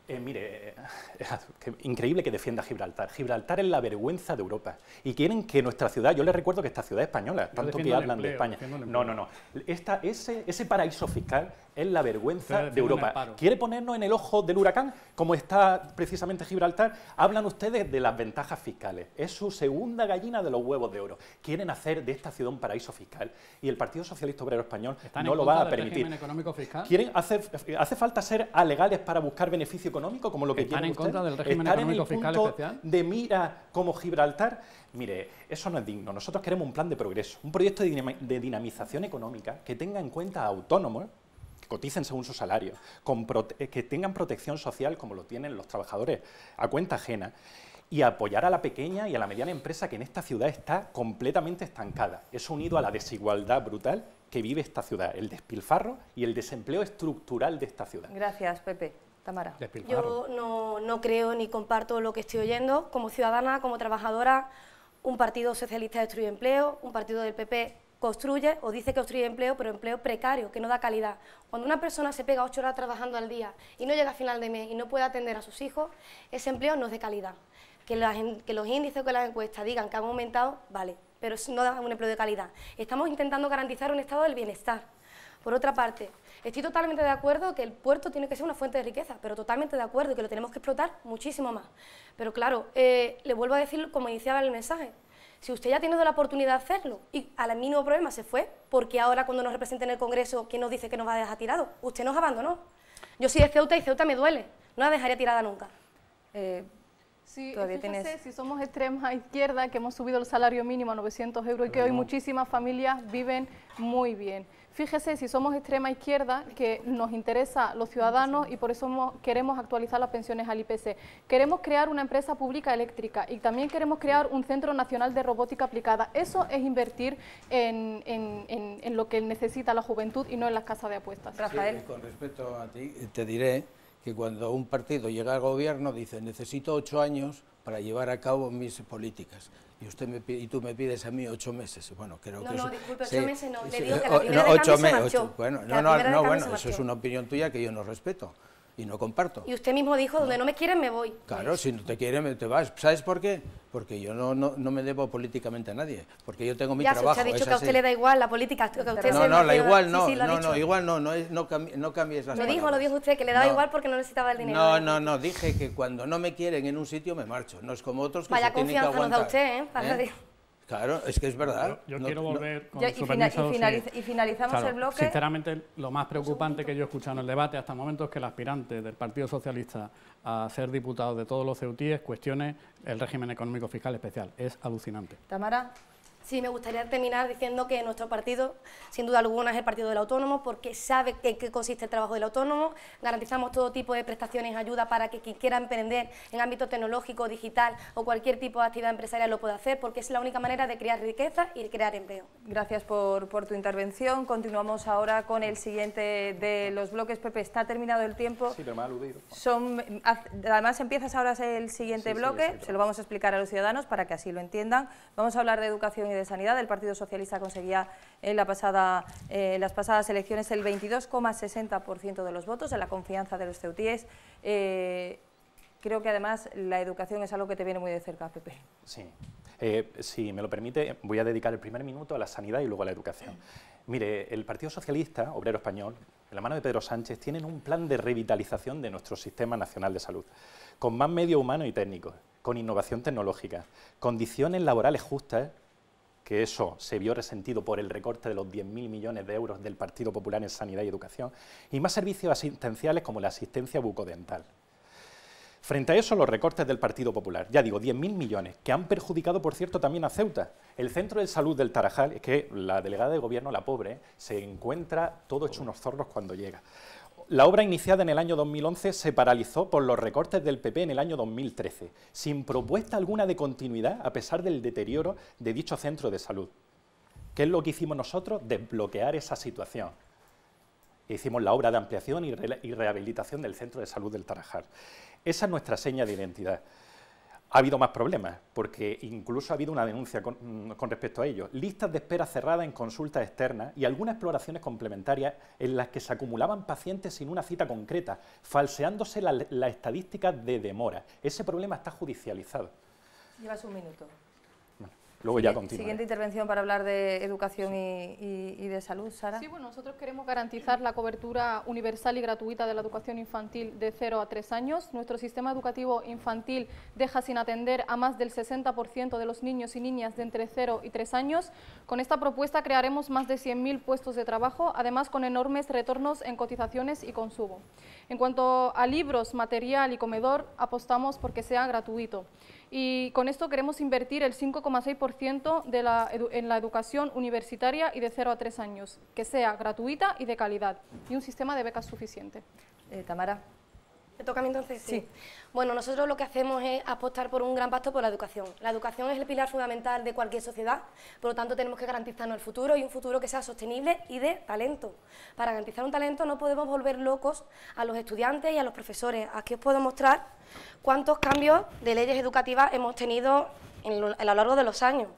Eh, mire, es eh, eh, increíble que defienda Gibraltar. Gibraltar es la vergüenza de Europa. Y quieren que nuestra ciudad, yo les recuerdo que esta ciudad es española, tanto que hablan de España. No, no, no. Esta, ese, ese paraíso fiscal es la vergüenza de Europa. ¿Quiere ponernos en el ojo del huracán? Como está precisamente Gibraltar, hablan ustedes de las ventajas fiscales. Es su segunda gallina de los huevos de oro. Quieren hacer de esta ciudad un paraíso fiscal y el Partido Socialista Obrero Español no lo va a permitir. Económico fiscal? ¿Quieren hace, hace falta ser alegales para buscar beneficio económico como lo que Están en contra del régimen económico fiscal de mira como Gibraltar. Mire, eso no es digno. Nosotros queremos un plan de progreso, un proyecto de, dinamización económica que tenga en cuenta a autónomos que coticen según su salario, que tengan protección social como lo tienen los trabajadores a cuenta ajena y apoyar a la pequeña y a la mediana empresa que en esta ciudad está completamente estancada. Es unido a la desigualdad brutal que vive esta ciudad, el despilfarro y el desempleo estructural de esta ciudad. Gracias, Pepe. Tamara. Yo no, no creo ni comparto lo que estoy oyendo. Como ciudadana, como trabajadora, un partido socialista destruye empleo, un partido del PP construye o dice que construye empleo, pero empleo precario, que no da calidad. Cuando una persona se pega ocho horas trabajando al día y no llega a final de mes y no puede atender a sus hijos, ese empleo no es de calidad. Que, los índices que las encuestas digan que han aumentado, vale, pero no da un empleo de calidad. Estamos intentando garantizar un estado del bienestar. Por otra parte, estoy totalmente de acuerdo que el puerto tiene que ser una fuente de riqueza, pero totalmente de acuerdo y que lo tenemos que explotar muchísimo más. Pero claro, eh, le vuelvo a decir como iniciaba el mensaje, si usted ya ha tenido la oportunidad de hacerlo y al mínimo problema se fue, porque ahora cuando nos representa en el Congreso, ¿quién nos dice que nos va a dejar tirado? Usted nos abandonó. Yo soy de Ceuta y Ceuta me duele. No la dejaría tirada nunca. Eh, sí, si somos extrema izquierda, que hemos subido el salario mínimo a 900 euros y que hoy muchísimas familias viven muy bien. Fíjese, si somos extrema izquierda, que nos interesa los ciudadanos y por eso queremos actualizar las pensiones al IPC. Queremos crear una empresa pública eléctrica y también queremos crear un Centro Nacional de Robótica Aplicada. Eso es invertir en, lo que necesita la juventud y no en las casas de apuestas. Rafael. con respecto a ti, te diré que cuando un partido llega al gobierno dice necesito ocho años para llevar a cabo mis políticas y usted me pide, y tú me pides a mí ocho meses. Bueno, creo no, que no, no, disculpe, ocho meses no. Le digo que la primera ocho de ocho se marchó, bueno, no, no, bueno, eso es una opinión tuya que yo no respeto y no comparto. Y usted mismo dijo, donde no, me quieren me voy. Claro, pues si no te quieren te vas. ¿Sabes por qué? Porque yo no, no, no me debo políticamente a nadie, porque yo tengo mi trabajo. Ya, se ha dicho que a usted le da igual la política. Que usted no, no, la igual no, no, no, igual no, no, no, cambies las Lo Me dijo, lo dijo usted, que le daba igual porque no necesitaba el dinero. No, no, no, dije que cuando no me quieren en un sitio me marcho, no es como otros que se tienen que aguantar. Vaya confianza nos da usted, ¿eh? Para ¿eh? Claro, es que es verdad. Yo, quiero volver con y, finalizamos el bloque. Sinceramente, lo más preocupante que yo he escuchado en el debate hasta el momento es que el aspirante del Partido Socialista a ser diputado de todos los es cuestione el régimen económico fiscal especial. Es alucinante. Tamara. Sí, me gustaría terminar diciendo que nuestro partido, sin duda alguna, es el partido del autónomo, porque sabe en qué consiste el trabajo del autónomo. Garantizamos todo tipo de prestaciones, y ayuda para que quien quiera emprender en ámbito tecnológico, digital o cualquier tipo de actividad empresarial lo pueda hacer, porque es la única manera de crear riqueza y crear empleo. Gracias por, tu intervención. Continuamos ahora con el siguiente de los bloques. Pepe, está terminado el tiempo. Sí, me ha aludido. Son, además, empiezas ahora el siguiente bloque. Se lo vamos a explicar a los ciudadanos para que así lo entiendan. Vamos a hablar de educación de Sanidad. El Partido Socialista conseguía en, eh, eh, las pasadas elecciones el 22,60% de los votos, en la confianza de los ceutíes. Eh, creo que además la educación es algo que te viene muy de cerca, Pepe. Sí. si me lo permite, voy a dedicar el primer minuto a la sanidad y luego a la educación. Mire, el Partido Socialista, Obrero Español, en la mano de Pedro Sánchez, tienen un plan de revitalización de nuestro sistema nacional de salud, con más medios humanos y técnicos, con innovación tecnológica, condiciones laborales justas que eso se vio resentido por el recorte de los 10.000 millones de euros del Partido Popular en Sanidad y Educación, y más servicios asistenciales como la asistencia bucodental. Frente a eso, los recortes del Partido Popular, ya digo, 10.000 millones, que han perjudicado, por cierto, también a Ceuta. El Centro de Salud del Tarajal, que la delegada de gobierno, la pobre, se encuentra todo hecho unos zorros cuando llega. La obra iniciada en el año 2011 se paralizó por los recortes del PP en el año 2013, sin propuesta alguna de continuidad a pesar del deterioro de dicho centro de salud. ¿Qué es lo que hicimos nosotros? Desbloquear esa situación. Hicimos la obra de ampliación y, rehabilitación del centro de salud del Tarajal. Esa es nuestra seña de identidad ha habido más problemas, porque incluso ha habido una denuncia con, mm, respecto a ello. Listas de espera cerradas en consultas externas y algunas exploraciones complementarias en las que se acumulaban pacientes sin una cita concreta, falseándose las la estadísticas de demora. Ese problema está judicializado. Llevas un minuto ya Siguiente intervención para hablar de educación y, y, de salud, Sara. Sí, bueno, nosotros queremos garantizar la cobertura universal y gratuita de la educación infantil de 0 a 3 años. Nuestro sistema educativo infantil deja sin atender a más del 60% de los niños y niñas de entre 0 y 3 años. Con esta propuesta crearemos más de 100.000 puestos de trabajo, además con enormes retornos en cotizaciones y consumo. En cuanto a libros, material y comedor, apostamos porque sea gratuito y con esto queremos invertir el 5,6% en la educación universitaria y de 0 a 3 años, que sea gratuita y de calidad, y un sistema de becas suficiente. Eh, Tamara. ¿Me toca a mí entonces? Sí. Bueno, nosotros lo que hacemos es apostar por un gran pacto por la educación. La educación es el pilar fundamental de cualquier sociedad, por lo tanto tenemos que garantizarnos el futuro y un futuro que sea sostenible y de talento. Para garantizar un talento no podemos volver locos a los estudiantes y a los profesores. Aquí os puedo mostrar cuántos cambios de leyes educativas hemos tenido a lo largo de los años.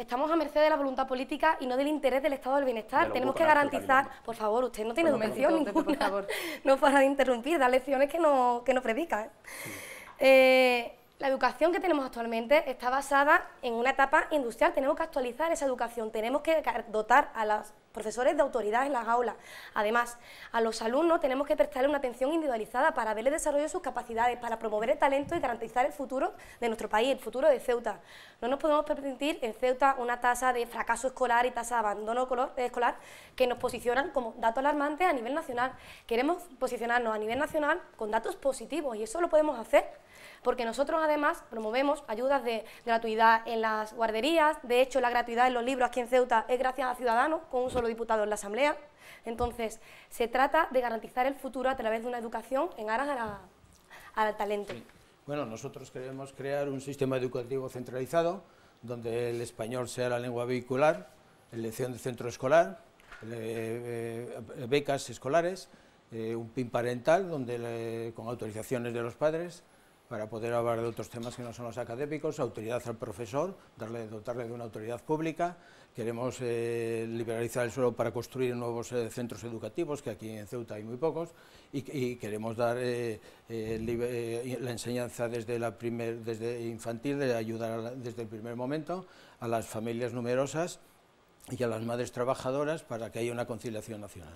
Estamos a merced de la voluntad política y no del interés del estado del bienestar. Tenemos que garantizar, por favor, usted no tiene mención ninguna. Por favor. No para de interrumpir, da lecciones que no, que no predica. ¿eh? Eh, la educación que tenemos actualmente está basada en una etapa industrial. Tenemos que actualizar esa educación, tenemos que dotar a los profesores de autoridad en las aulas. Además, a los alumnos tenemos que prestarle una atención individualizada para ver el desarrollo de sus capacidades, para promover el talento y garantizar el futuro de nuestro país, el futuro de Ceuta. No nos podemos permitir en Ceuta una tasa de fracaso escolar y tasa de abandono eh, escolar que nos posicionan como dato alarmante a nivel nacional. Queremos posicionarnos a nivel nacional con datos positivos y eso lo podemos hacer porque nosotros además promovemos ayudas de gratuidad en las guarderías, de hecho la gratuidad en los libros aquí en Ceuta es gracias a Ciudadanos, con un solo diputado en la Asamblea. Entonces, se trata de garantizar el futuro a través de una educación en aras al talento. Bueno, nosotros queremos crear un sistema educativo centralizado, donde el español sea la lengua vehicular, elección de centro escolar, eh, becas escolares, eh, un PIN parental donde con autorizaciones de los padres, para poder hablar de otros temas que no son los académicos, autoridad al profesor, darle, dotarle de una autoridad pública, queremos eh, liberalizar el suelo para construir nuevos eh, centros educativos, que aquí en Ceuta hay muy pocos, y, queremos dar eh, la enseñanza desde, la desde infantil, de ayudar desde el primer momento a las familias numerosas y a las madres trabajadoras para que haya una conciliación nacional.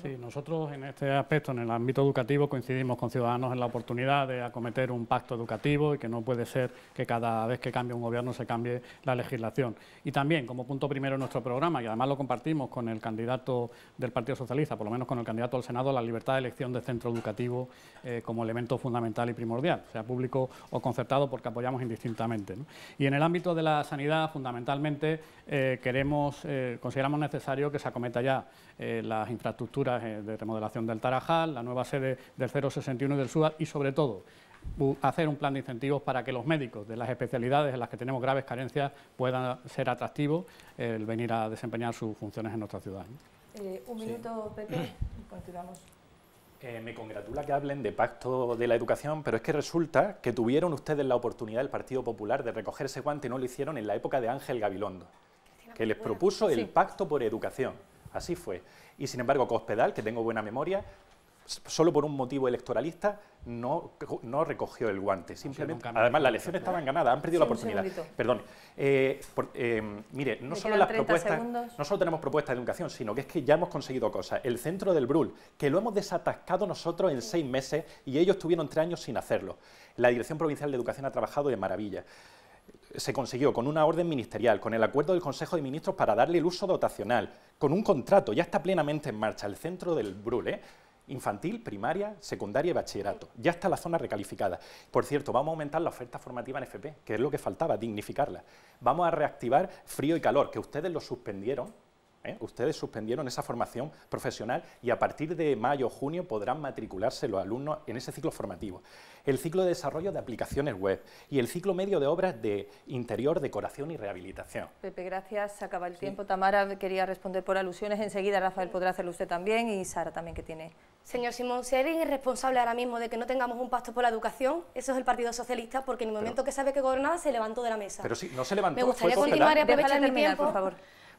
Sí, nosotros en este aspecto, en el ámbito educativo, coincidimos con Ciudadanos en la oportunidad de acometer un pacto educativo y que no puede ser que cada vez que cambie un gobierno se cambie la legislación. Y también, como punto primero en nuestro programa, y además lo compartimos con el candidato del Partido Socialista, por lo menos con el candidato al Senado, la libertad de elección de centro educativo eh, como elemento fundamental y primordial, sea público o concertado, porque apoyamos indistintamente. Y en el ámbito de la sanidad, fundamentalmente, eh, queremos, eh, consideramos necesario que se acometa ya las infraestructuras estructuras eh, de remodelación del Tarajal, la nueva sede del 061 del SUA y sobre todo hacer un plan de incentivos para que los médicos de las especialidades en las que tenemos graves carencias puedan ser atractivos el venir a desempeñar sus funciones en nuestra ciudad. Eh, un minuto, Pepe, continuamos. Eh, me congratula que hablen de pacto de la educación, pero es que resulta que tuvieron ustedes la oportunidad del Partido Popular de recogerse guante y no lo hicieron en la época de Ángel Gabilondo, que les propuso el pacto por educación. Así fue. Y sin embargo, Cospedal, que tengo buena memoria, solo por un motivo electoralista, no, recogió el guante. Simplemente, además, las elecciones estaban ganadas, han perdido la oportunidad. Perdón. Eh, em, mire, no solo, las propuestas, no solo tenemos propuestas de educación, sino que es que ya hemos conseguido cosas. El centro del BRUL, que lo hemos desatascado nosotros en seis meses y ellos tuvieron tres años sin hacerlo. La Dirección Provincial de Educación ha trabajado de maravilla se consiguió con una orden ministerial, con el acuerdo del Consejo de Ministros para darle el uso dotacional, con un contrato, ya está plenamente en marcha el centro del Brule, ¿eh? infantil, primaria, secundaria y bachillerato. Ya está la zona recalificada. Por cierto, vamos a aumentar la oferta formativa en FP, que es lo que faltaba, dignificarla. Vamos a reactivar frío y calor, que ustedes lo suspendieron. ¿eh? Ustedes suspendieron esa formación profesional y a partir de mayo o junio podrán matricularse los alumnos en ese ciclo formativo el ciclo de desarrollo de aplicaciones web y el ciclo medio de obras de interior, decoración y rehabilitación. Pepe, gracias. Se acaba el tiempo. Tamara quería responder por alusiones. Enseguida Rafael podrá hacerlo usted también y Sara también que tiene. Señor Simón, si eres irresponsable ahora mismo de que no tengamos un pacto por la educación, eso es el Partido Socialista, porque en el momento que sabe que gobernaba se levantó de la mesa. Pero sí, no se levantó. Me gustaría continuar y aprovechar tiempo. Por favor.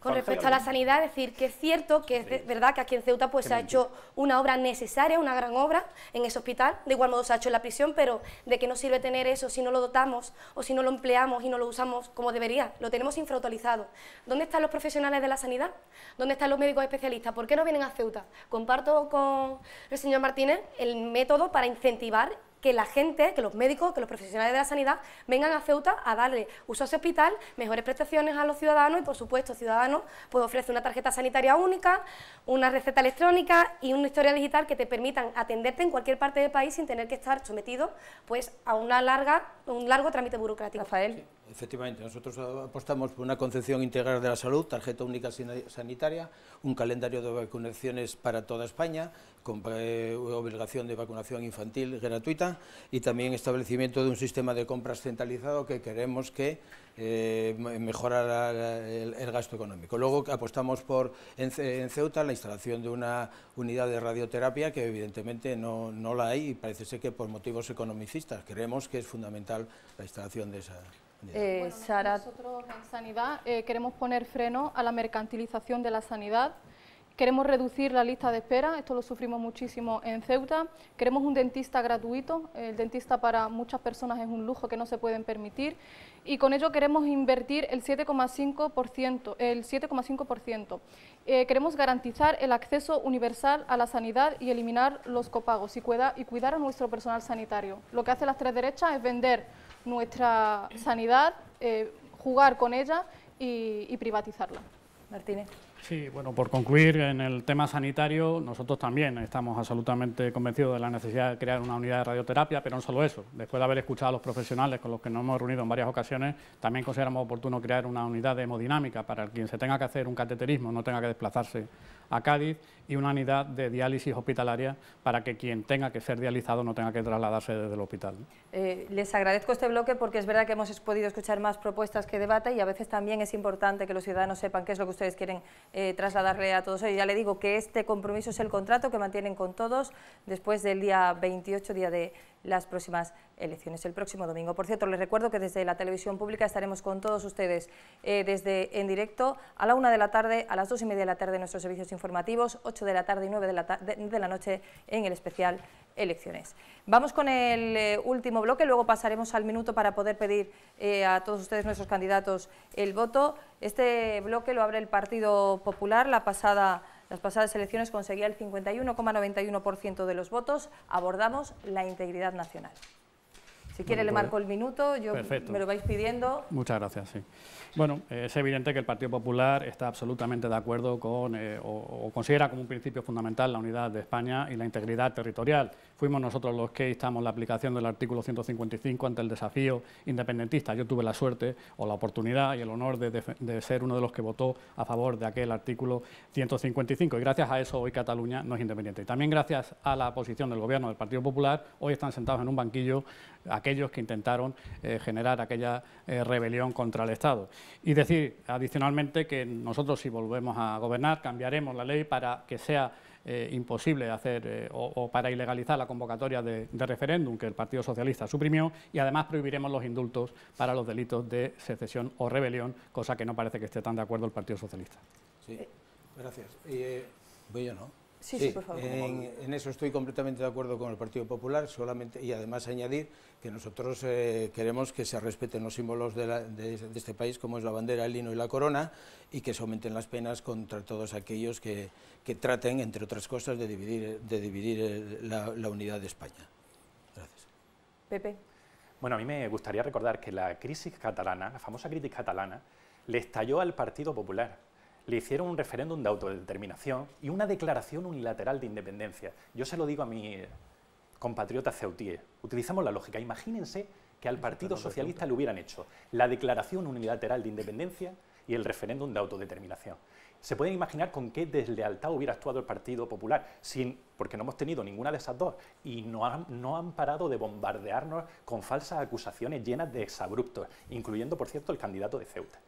Con respecto a la sanidad, decir que es cierto que es verdad que aquí en Ceuta pues se ha hecho una obra necesaria, una gran obra en ese hospital, de igual modo se ha hecho en la prisión, pero de qué nos sirve tener eso si no lo dotamos o si no lo empleamos y no lo usamos como debería, lo tenemos infrautilizado. ¿Dónde están los profesionales de la sanidad? ¿Dónde están los médicos especialistas? ¿Por qué no vienen a Ceuta? Comparto con el señor Martínez el método para incentivar que la gente, que los médicos, que los profesionales de la sanidad vengan a Ceuta a darle uso a ese hospital, mejores prestaciones a los ciudadanos y, por supuesto, Ciudadanos pues ofrece una tarjeta sanitaria única, una receta electrónica y una historia digital que te permitan atenderte en cualquier parte del país sin tener que estar sometido pues, a una larga, un largo trámite burocrático. Rafael. Efectivamente, nosotros apostamos por una concepción integral de la salud, tarjeta única sanitaria, un calendario de vacunaciones para toda España, con eh, obligación de vacunación infantil gratuita y también establecimiento de un sistema de compras centralizado que queremos que eh, mejorar el, gasto económico. Luego apostamos por en, Ceuta la instalación de una unidad de radioterapia que evidentemente no, no la hay y parece ser que por motivos economicistas. Creemos que es fundamental la instalación de esa. Eh, Sara... Nosotros en Sanidad eh, queremos poner freno a la mercantilización de la sanidad. Queremos reducir la lista de espera, esto lo sufrimos muchísimo en Ceuta. Queremos un dentista gratuito, el dentista para muchas personas es un lujo que no se pueden permitir. Y con ello queremos invertir el 7,5%. El 7,5%. Eh, queremos garantizar el acceso universal a la sanidad y eliminar los copagos y, y cuidar a nuestro personal sanitario. Lo que hace las tres derechas es vender nuestra sanidad, eh, jugar con ella y, y privatizarla. Martínez. Sí, bueno, por concluir, en el tema sanitario, nosotros también estamos absolutamente convencidos de la necesidad de crear una unidad de radioterapia, pero no solo eso. Después de haber escuchado a los profesionales con los que nos hemos reunido en varias ocasiones, también consideramos oportuno crear una unidad de hemodinámica para quien se tenga que hacer un cateterismo, no tenga que desplazarse a Cádiz, y una unidad de diálisis hospitalaria para que quien tenga que ser dializado no tenga que trasladarse desde el hospital. Eh, les agradezco este bloque porque es verdad que hemos podido escuchar más propuestas que debate y a veces también es importante que los ciudadanos sepan qué es lo que ustedes quieren eh, trasladarle a todos ellos. Ya le digo que este compromiso es el contrato que mantienen con todos después del día 28, día de las próximas elecciones. El próximo domingo. Por cierto, les recuerdo que desde la televisión pública estaremos con todos ustedes eh, desde en directo a la una de la tarde, a las dos y media de la tarde en nuestros servicios informativos, ocho de la tarde y nueve de la, de, la noche en el especial elecciones. Vamos con el eh, último bloque, luego pasaremos al minuto para poder pedir eh, a todos ustedes, nuestros candidatos, el voto. Este bloque lo abre el Partido Popular la pasada... Las pasadas elecciones conseguía el 51,91% de los votos. Abordamos la integridad nacional. Si quiere le pues marco el minuto, yo me lo vais pidiendo. Muchas gracias, Bueno, eh, es evidente que el Partido Popular está absolutamente de acuerdo con, eh, o considera como un principio fundamental la unidad de España y la integridad territorial fuimos nosotros los que instamos la aplicación del artículo 155 ante el desafío independentista. Yo tuve la suerte o la oportunidad y el honor de, ser uno de los que votó a favor de aquel artículo 155 y gracias a eso hoy Cataluña no es independiente. Y también gracias a la posición del Gobierno del Partido Popular hoy están sentados en un banquillo aquellos que intentaron eh, generar aquella eh, rebelión contra el Estado. Y decir adicionalmente que nosotros si volvemos a gobernar cambiaremos la ley para que sea eh, imposible hacer eh, o, para ilegalizar la convocatoria de, referéndum que el Partido Socialista suprimió y además prohibiremos los indultos para los delitos de secesión o rebelión, cosa que no parece que esté tan de acuerdo el Partido Socialista. Sí, gracias. Y, eh, voy ¿no? Sí, En, eso estoy completamente de acuerdo con el Partido Popular, solamente y además añadir que nosotros eh, queremos que se respeten los símbolos de, este país, como es la bandera, el lino y la corona, y que se aumenten las penas contra todos aquellos que, traten, entre otras cosas, de dividir, de dividir eh, la, la unidad de España. Gracias. Pepe. Bueno, a mí me gustaría recordar que la crisis catalana, la famosa crisis catalana, le estalló al Partido Popular le hicieron un referéndum de autodeterminación y una declaración unilateral de independencia. Yo se lo digo a mi compatriota ceutíes, utilizamos la lógica. Imagínense que al Partido Socialista le hubieran hecho la declaración unilateral de independencia y el referéndum de autodeterminación. Se pueden imaginar con qué deslealtad hubiera actuado el Partido Popular, sin, porque no hemos tenido ninguna de esas dos y no no han parado de bombardearnos con falsas acusaciones llenas de exabruptos, incluyendo, por cierto, el candidato de Ceuta.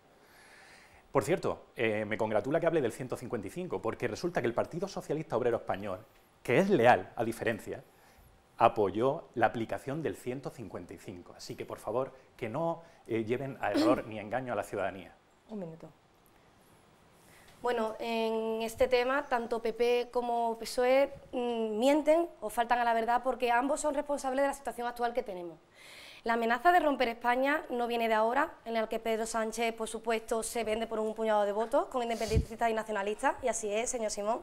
Por cierto, eh, me congratula que hable del 155, porque resulta que el Partido Socialista Obrero Español, que es leal a diferencia, apoyó la aplicación del 155. Así que, por favor, que no eh, lleven a error ni engaño a la ciudadanía. Un minuto. Bueno, en este tema, tanto PP como PSOE mm, mienten o faltan a la verdad porque ambos son responsables de la situación actual que tenemos. La amenaza de romper España no viene de ahora, en el que Pedro Sánchez, por supuesto, se vende por un puñado de votos con independentistas y nacionalistas, y así es, señor Simón.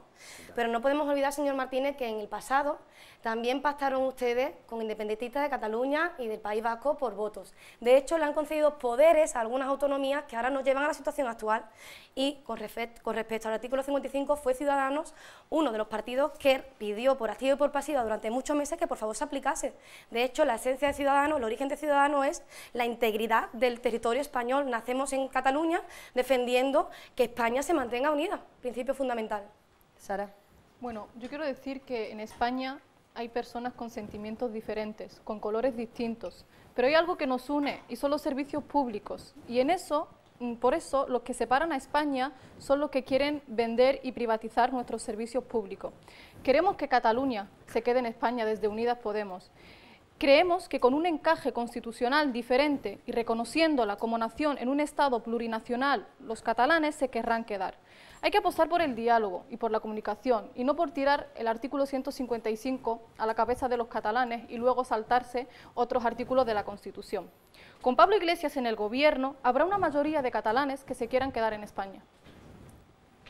Pero no podemos olvidar, señor Martínez, que en el pasado también pactaron ustedes con independentistas de Cataluña y del País Vasco por votos. De hecho, le han concedido poderes a algunas autonomías que ahora nos llevan a la situación actual y con, con respecto al artículo 55 fue Ciudadanos uno de los partidos que pidió por activo y por pasiva durante muchos meses que por favor se aplicase. De hecho, la esencia de Ciudadanos, el origen Ciudadano es la integridad del territorio español. Nacemos en Cataluña defendiendo que España se mantenga unida, principio fundamental. Sara. Bueno, yo quiero decir que en España hay personas con sentimientos diferentes, con colores distintos, pero hay algo que nos une y son los servicios públicos. Y en eso mm, por eso los que separan a España son los que quieren vender y privatizar nuestros servicios públicos. Queremos que Cataluña se quede en España desde Unidas Podemos. Creemos que con un encaje constitucional diferente y reconociéndola como nación en un Estado plurinacional, los catalanes se querrán quedar. Hay que apostar por el diálogo y por la comunicación y no por tirar el artículo 155 a la cabeza de los catalanes y luego saltarse otros artículos de la Constitución. Con Pablo Iglesias en el gobierno habrá una mayoría de catalanes que se quieran quedar en España.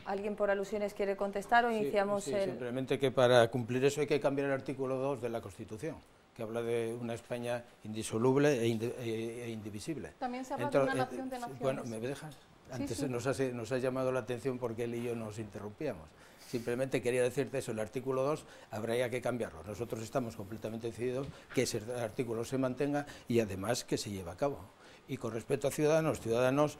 ¿Alguien por alusiones quiere contestar o iniciamos simplemente que para cumplir eso hay que cambiar el artículo 2 de la Constitución que habla de una España indisoluble e, e, e indivisible. También se habla de una eh, nación eh, de naciones. Bueno, ¿me dejas? Antes Nos, nos ha llamado la atención porque él y yo nos interrumpíamos. Simplemente quería decirte eso, el artículo 2 habría que cambiarlo. Nosotros estamos completamente decididos que ese artículo se mantenga y además que se lleve a cabo. Y con respecto a Ciudadanos, Ciudadanos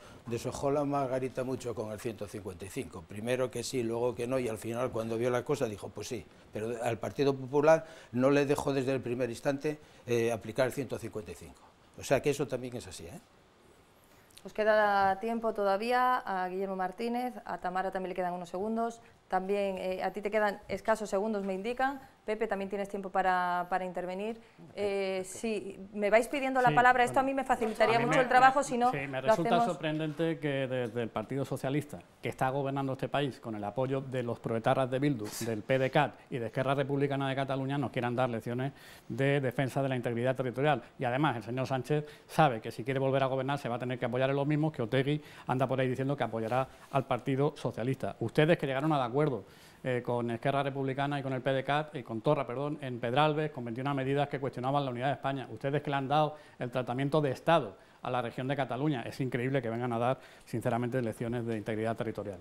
la Margarita mucho con el 155. Primero que sí, luego que no, y al final cuando vio la cosa dijo, pues sí. Pero al Partido Popular no le dejó desde el primer instante eh, aplicar el 155. O sea que eso también es así. ¿eh? Os queda tiempo todavía a Guillermo Martínez, a Tamara también le quedan unos segundos, también eh, a ti te quedan escasos segundos, me indican. Pepe, también tienes tiempo para, para intervenir. Eh, si me vais pidiendo la palabra, esto a mí me facilitaría mucho el trabajo, si no... Sí, me resulta sorprendente que desde el Partido Socialista, que está gobernando este país con el apoyo de los proetarras de Bildu, del PDCAT y de Esquerra Republicana de Cataluña, nos quieran dar lecciones de defensa de la integridad territorial. Y además, el señor Sánchez sabe que si quiere volver a gobernar se va a tener que apoyar en los mismos que Otegui anda por ahí diciendo que apoyará al Partido Socialista. Ustedes que llegaron al acuerdo eh, con Esquerra Republicana y con el PDCAT, y eh, con Torra, perdón, en Pedralbes, con 21 medidas que cuestionaban la unidad de España. Ustedes que le han dado el tratamiento de Estado a la región de Cataluña, es increíble que vengan a dar, sinceramente, lecciones de integridad territorial.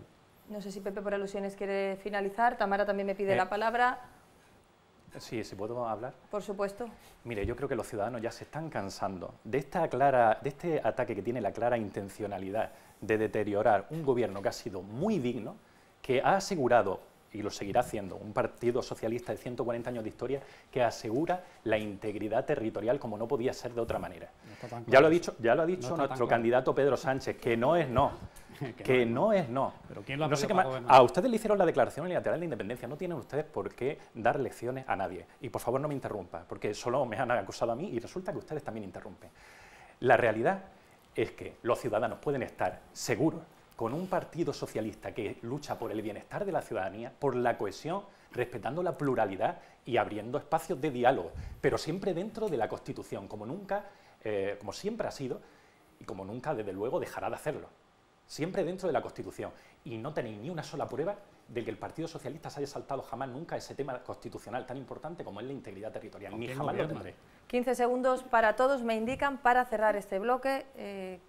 No sé si Pepe por alusiones quiere finalizar, Tamara también me pide eh. la palabra. Sí, si ¿sí puedo hablar. Por supuesto. Mire, yo creo que los ciudadanos ya se están cansando de, esta clara, de este ataque que tiene la clara intencionalidad de deteriorar un gobierno que ha sido muy digno, que ha asegurado y lo seguirá haciendo, un partido socialista de 140 años de historia que asegura la integridad territorial como no podía ser de otra manera. ya, lo ha dicho, ya lo ha dicho nuestro candidato Pedro Sánchez, que no es no. que, no, es no. ¿Pero A ustedes le hicieron la declaración unilateral de independencia. No tienen ustedes por qué dar lecciones a nadie. Y por favor no me interrumpa, porque solo me han acusado a mí y resulta que ustedes también interrumpen. La realidad es que los ciudadanos pueden estar seguros con un partido socialista que lucha por el bienestar de la ciudadanía, por la cohesión, respetando la pluralidad y abriendo espacios de diálogo, pero siempre dentro de la Constitución, como nunca, eh, como siempre ha sido y como nunca, desde luego, dejará de hacerlo. Siempre dentro de la Constitución. Y no tenéis ni una sola prueba de que el Partido Socialista se haya saltado jamás nunca ese tema constitucional tan importante como es la integridad territorial. Ni jamás 15 segundos para todos, me indican, para cerrar este bloque. Eh,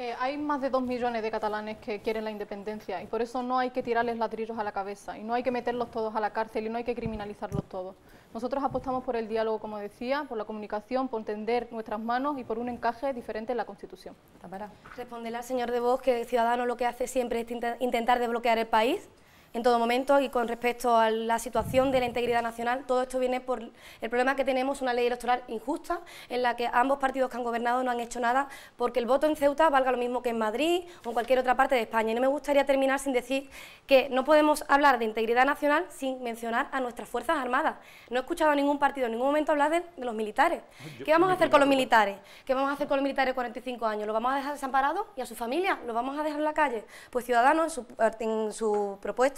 eh, hay más de dos millones de catalanes que quieren la independencia y por eso no hay que tirarles ladrillos a la cabeza y no hay que meterlos todos a la cárcel y no hay que criminalizarlos todos. Nosotros apostamos por el diálogo, como decía, por la comunicación, por tender nuestras manos y por un encaje diferente en la Constitución. Responderá señor de Vos, que ciudadano lo que hace siempre es intentar desbloquear el país en todo momento y con respecto a la situación de la integridad nacional. Todo esto viene por el problema que tenemos, una ley electoral injusta en la que ambos partidos que han gobernado no han hecho nada porque el voto en Ceuta valga lo mismo que en Madrid o en cualquier otra parte de España. Y no me gustaría terminar sin decir que no podemos hablar de integridad nacional sin mencionar a nuestras Fuerzas Armadas. No he escuchado a ningún partido en ningún momento hablar de, los militares. ¿Qué vamos a hacer con los militares? ¿Qué vamos a hacer con los militares de 45 años? ¿Los vamos a dejar desamparados y a su familia? ¿Los vamos a dejar en la calle? Pues Ciudadanos en su, en su propuesta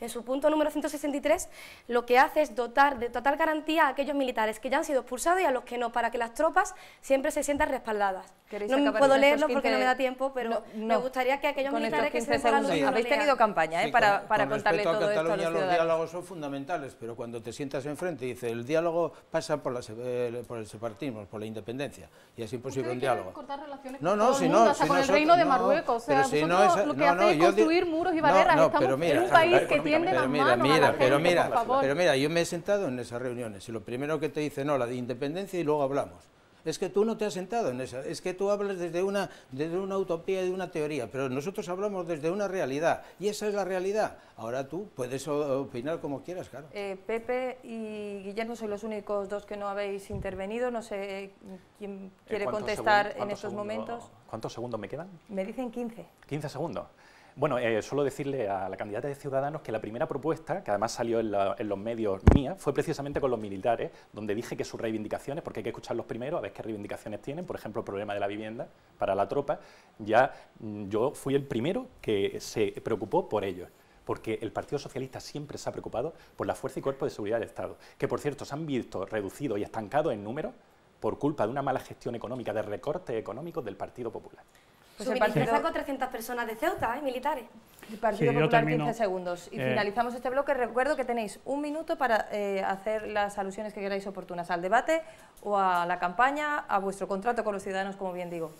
en su punto número 163, lo que hace es dotar de total garantía a aquellos militares que ya han sido expulsados y a los que no, para que las tropas siempre se sientan respaldadas. No puedo leerlo porque no me da tiempo, pero me gustaría que aquellos militares que se sientan Habéis tenido campaña eh, para, para contarle todo esto a los, los diálogos son fundamentales, pero cuando te sientas enfrente y dices, el diálogo pasa por, eh, por el separatismo, por la independencia, y es imposible un diálogo. Cortar relaciones no, no, si no, con el reino de Marruecos, o sea, si no, es, lo que construir muros y barreras, No, pero mira, país que tiene pero mira, pero, mira yo me he sentado en esas reuniones y lo primero que te dicen, no, la de independencia y luego hablamos. Es que tú no te has sentado en esa, es que tú hablas desde una, desde una utopía y de una teoría, pero nosotros hablamos desde una realidad y esa es la realidad. Ahora tú puedes opinar como quieras, claro. Eh, Pepe y Guillermo Son los únicos dos que no habéis intervenido, no sé eh, quién eh, quiere contestar en estos momentos. ¿Cuántos segundos me quedan? Me dicen 15. ¿15 segundos? Bueno, eh, solo decirle a la candidata de Ciudadanos que la primera propuesta, que además salió en, los medios mía, fue precisamente con los militares, donde dije que sus reivindicaciones, porque hay que escucharlos primero, a ver qué reivindicaciones tienen, por ejemplo, el problema de la vivienda para la tropa, ya mm, yo fui el primero que se preocupó por ellos porque el Partido Socialista siempre se ha preocupado por la fuerza y cuerpo de seguridad del Estado, que por cierto se han visto reducidos y estancados en número por culpa de una mala gestión económica, de recortes económicos del Partido Popular. Pues Su 300 personas de Ceuta, ¿eh? militares. El Partido Popular, 15 segundos. Y eh. finalizamos este bloque. Recuerdo que tenéis un minuto para eh, hacer las alusiones que queráis oportunas al debate o a la campaña, a vuestro contrato con los ciudadanos, como bien digo.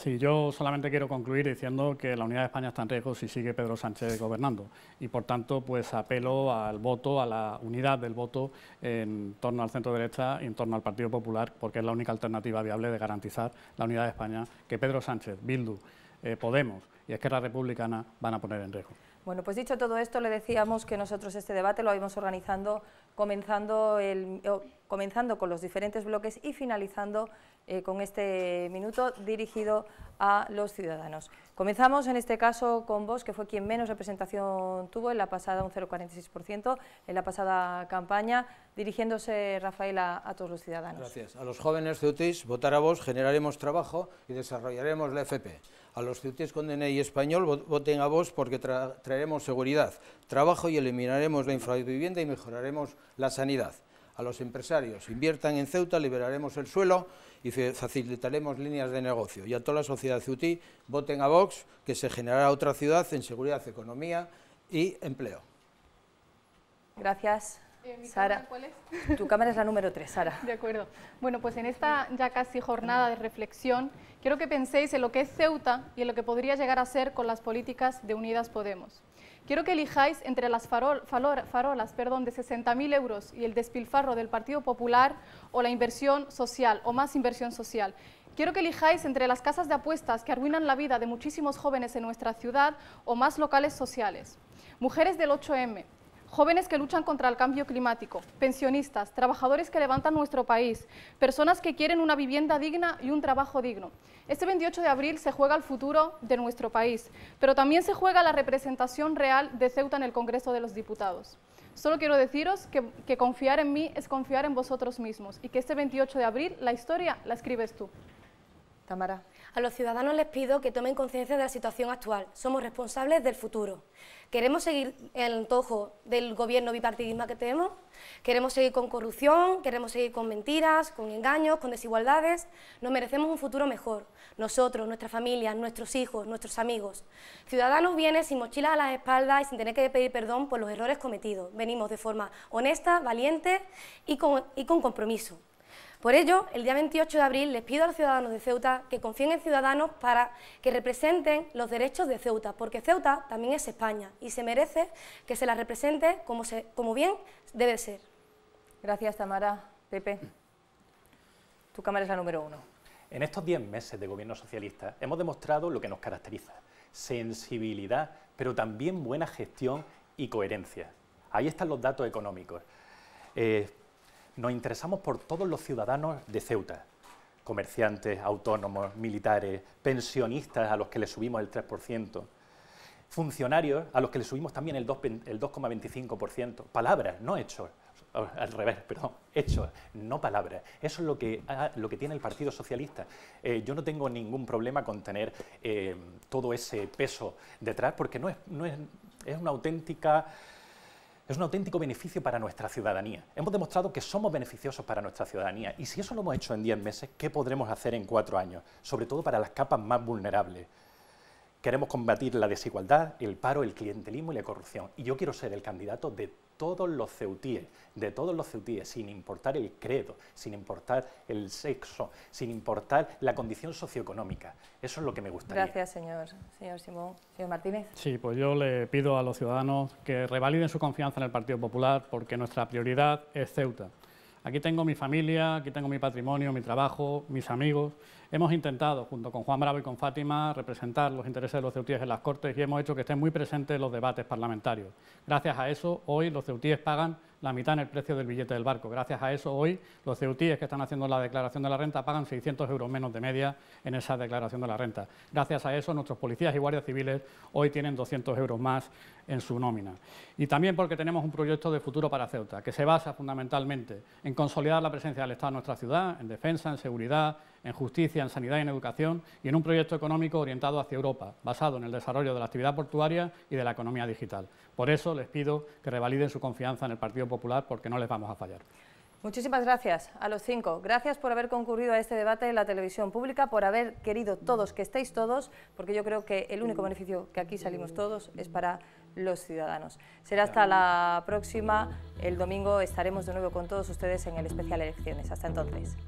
Sí, yo solamente quiero concluir diciendo que la unidad de España está en riesgo si sigue Pedro Sánchez gobernando y por tanto pues apelo al voto, a la unidad del voto en torno al centro derecha y en torno al Partido Popular porque es la única alternativa viable de garantizar la unidad de España que Pedro Sánchez, Bildu, eh, Podemos y Esquerra Republicana van a poner en riesgo. Bueno, pues dicho todo esto, le decíamos que nosotros este debate lo habíamos organizando comenzando con los diferentes bloques y finalizando eh, con este minuto dirigido a los ciudadanos. Comenzamos en este caso con vos, que fue quien menos representación tuvo en la pasada, un 0,46%, en la pasada campaña, dirigiéndose Rafaela a, todos los ciudadanos. Gracias. A los jóvenes ceutis, votar a vos, generaremos trabajo y desarrollaremos la FP. A los ceutis con DNI español, voten a vos porque traeremos seguridad, trabajo y eliminaremos la infravivienda y mejoraremos la sanidad a los empresarios, inviertan en Ceuta, liberaremos el suelo y facilitaremos líneas de negocio. Y a toda la sociedad ceutí, voten a Vox, que se generará otra ciudad en seguridad, economía y empleo. Gracias. Eh, Sara, ¿cuál tu cámara es la número 3, Sara. De acuerdo. Bueno, pues en esta ya casi jornada de reflexión, quiero que penséis en lo que es Ceuta y en lo que podría llegar a ser con las políticas de Unidas Podemos. Quiero que elijáis entre las farolas perdón, de 60.000 euros y el despilfarro del Partido Popular o la inversión social o más inversión social. Quiero que elijáis entre las casas de apuestas que arruinan la vida de muchísimos jóvenes en nuestra ciudad o más locales sociales. Mujeres del 8M, jóvenes que luchan contra el cambio climático, pensionistas, trabajadores que levantan nuestro país, personas que quieren una vivienda digna y un trabajo digno. Este 28 de abril se juega el futuro de nuestro país, pero también se juega la representación real de Ceuta en el Congreso de los Diputados. Solo quiero deciros que, confiar en mí es confiar en vosotros mismos y que este 28 de abril la historia la escribes tú. A los ciudadanos les pido que tomen conciencia de la situación actual. Somos responsables del futuro. ¿Queremos seguir el antojo del gobierno bipartidismo que tenemos? ¿Queremos seguir con corrupción? ¿Queremos seguir con mentiras, con engaños, con desigualdades? Nos merecemos un futuro mejor. Nosotros, nuestras familias, nuestros hijos, nuestros amigos. Ciudadanos vienen sin mochilas a las espaldas y sin tener que pedir perdón por los errores cometidos. Venimos de forma honesta, valiente y con compromiso. Por ello, el día 28 de abril les pido a los ciudadanos de Ceuta que confíen en Ciudadanos para que representen los derechos de Ceuta, porque Ceuta también es España y se merece que se la represente como, se, como bien debe ser. Gracias, Tamara. Pepe, tu cámara es la número uno. En estos 10 meses de gobierno socialista hemos demostrado lo que nos caracteriza, sensibilidad, pero también buena gestión y coherencia. Ahí están los datos económicos. Eh, nos interesamos por todos los ciudadanos de Ceuta, comerciantes, autónomos, militares, pensionistas a los que le subimos el 3%, funcionarios a los que le subimos también el 2,25%, palabras, no hechos, oh, al revés, perdón, hechos, no palabras. Eso es lo que, ah, lo que tiene el Partido Socialista. Eh, yo no tengo ningún problema con tener eh, todo ese peso detrás porque no es, es una auténtica es un auténtico beneficio para nuestra ciudadanía. Hemos demostrado que somos beneficiosos para nuestra ciudadanía y si eso lo hemos hecho en diez meses, ¿qué podremos hacer en cuatro años? Sobre todo para las capas más vulnerables. Queremos combatir la desigualdad, el paro, el clientelismo y la corrupción. Y yo quiero ser el candidato de todos los ceutíes, de todos los ceutíes, sin importar el credo, sin importar el sexo, sin importar la condición socioeconómica. Eso es lo que me gustaría. Gracias, señor, señor Simón. Señor Martínez. Sí, pues yo le pido a los ciudadanos que revaliden su confianza en el Partido Popular porque nuestra prioridad es Ceuta. Aquí tengo mi familia, aquí tengo mi patrimonio, mi trabajo, mis amigos. Hemos intentado, junto con Juan Bravo y con Fátima, representar los intereses de los ceutíes en las Cortes y hemos hecho que estén muy presentes los debates parlamentarios. Gracias a eso, hoy los ceutíes pagan la mitad en el precio del billete del barco. Gracias a eso, hoy los ceutíes que están haciendo la declaración de la renta pagan 600 euros menos de media en esa declaración de la renta. Gracias a eso, nuestros policías y guardias civiles hoy tienen 200 euros más en su nómina. Y también porque tenemos un proyecto de futuro para Ceuta, que se basa fundamentalmente en consolidar la presencia del Estado en nuestra ciudad, en defensa, en seguridad, en justicia, en sanidad y en educación, y en un proyecto económico orientado hacia Europa, basado en el desarrollo de la actividad portuaria y de la economía digital. Por eso les pido que revaliden su confianza en el Partido Popular, porque no les vamos a fallar. Muchísimas gracias a los cinco. Gracias por haber concurrido a este debate en la televisión pública, por haber querido todos que estéis todos, porque yo creo que el único beneficio que aquí salimos todos es para los ciudadanos. Será hasta la próxima. El domingo estaremos de nuevo con todos ustedes en el especial Elecciones. Hasta entonces.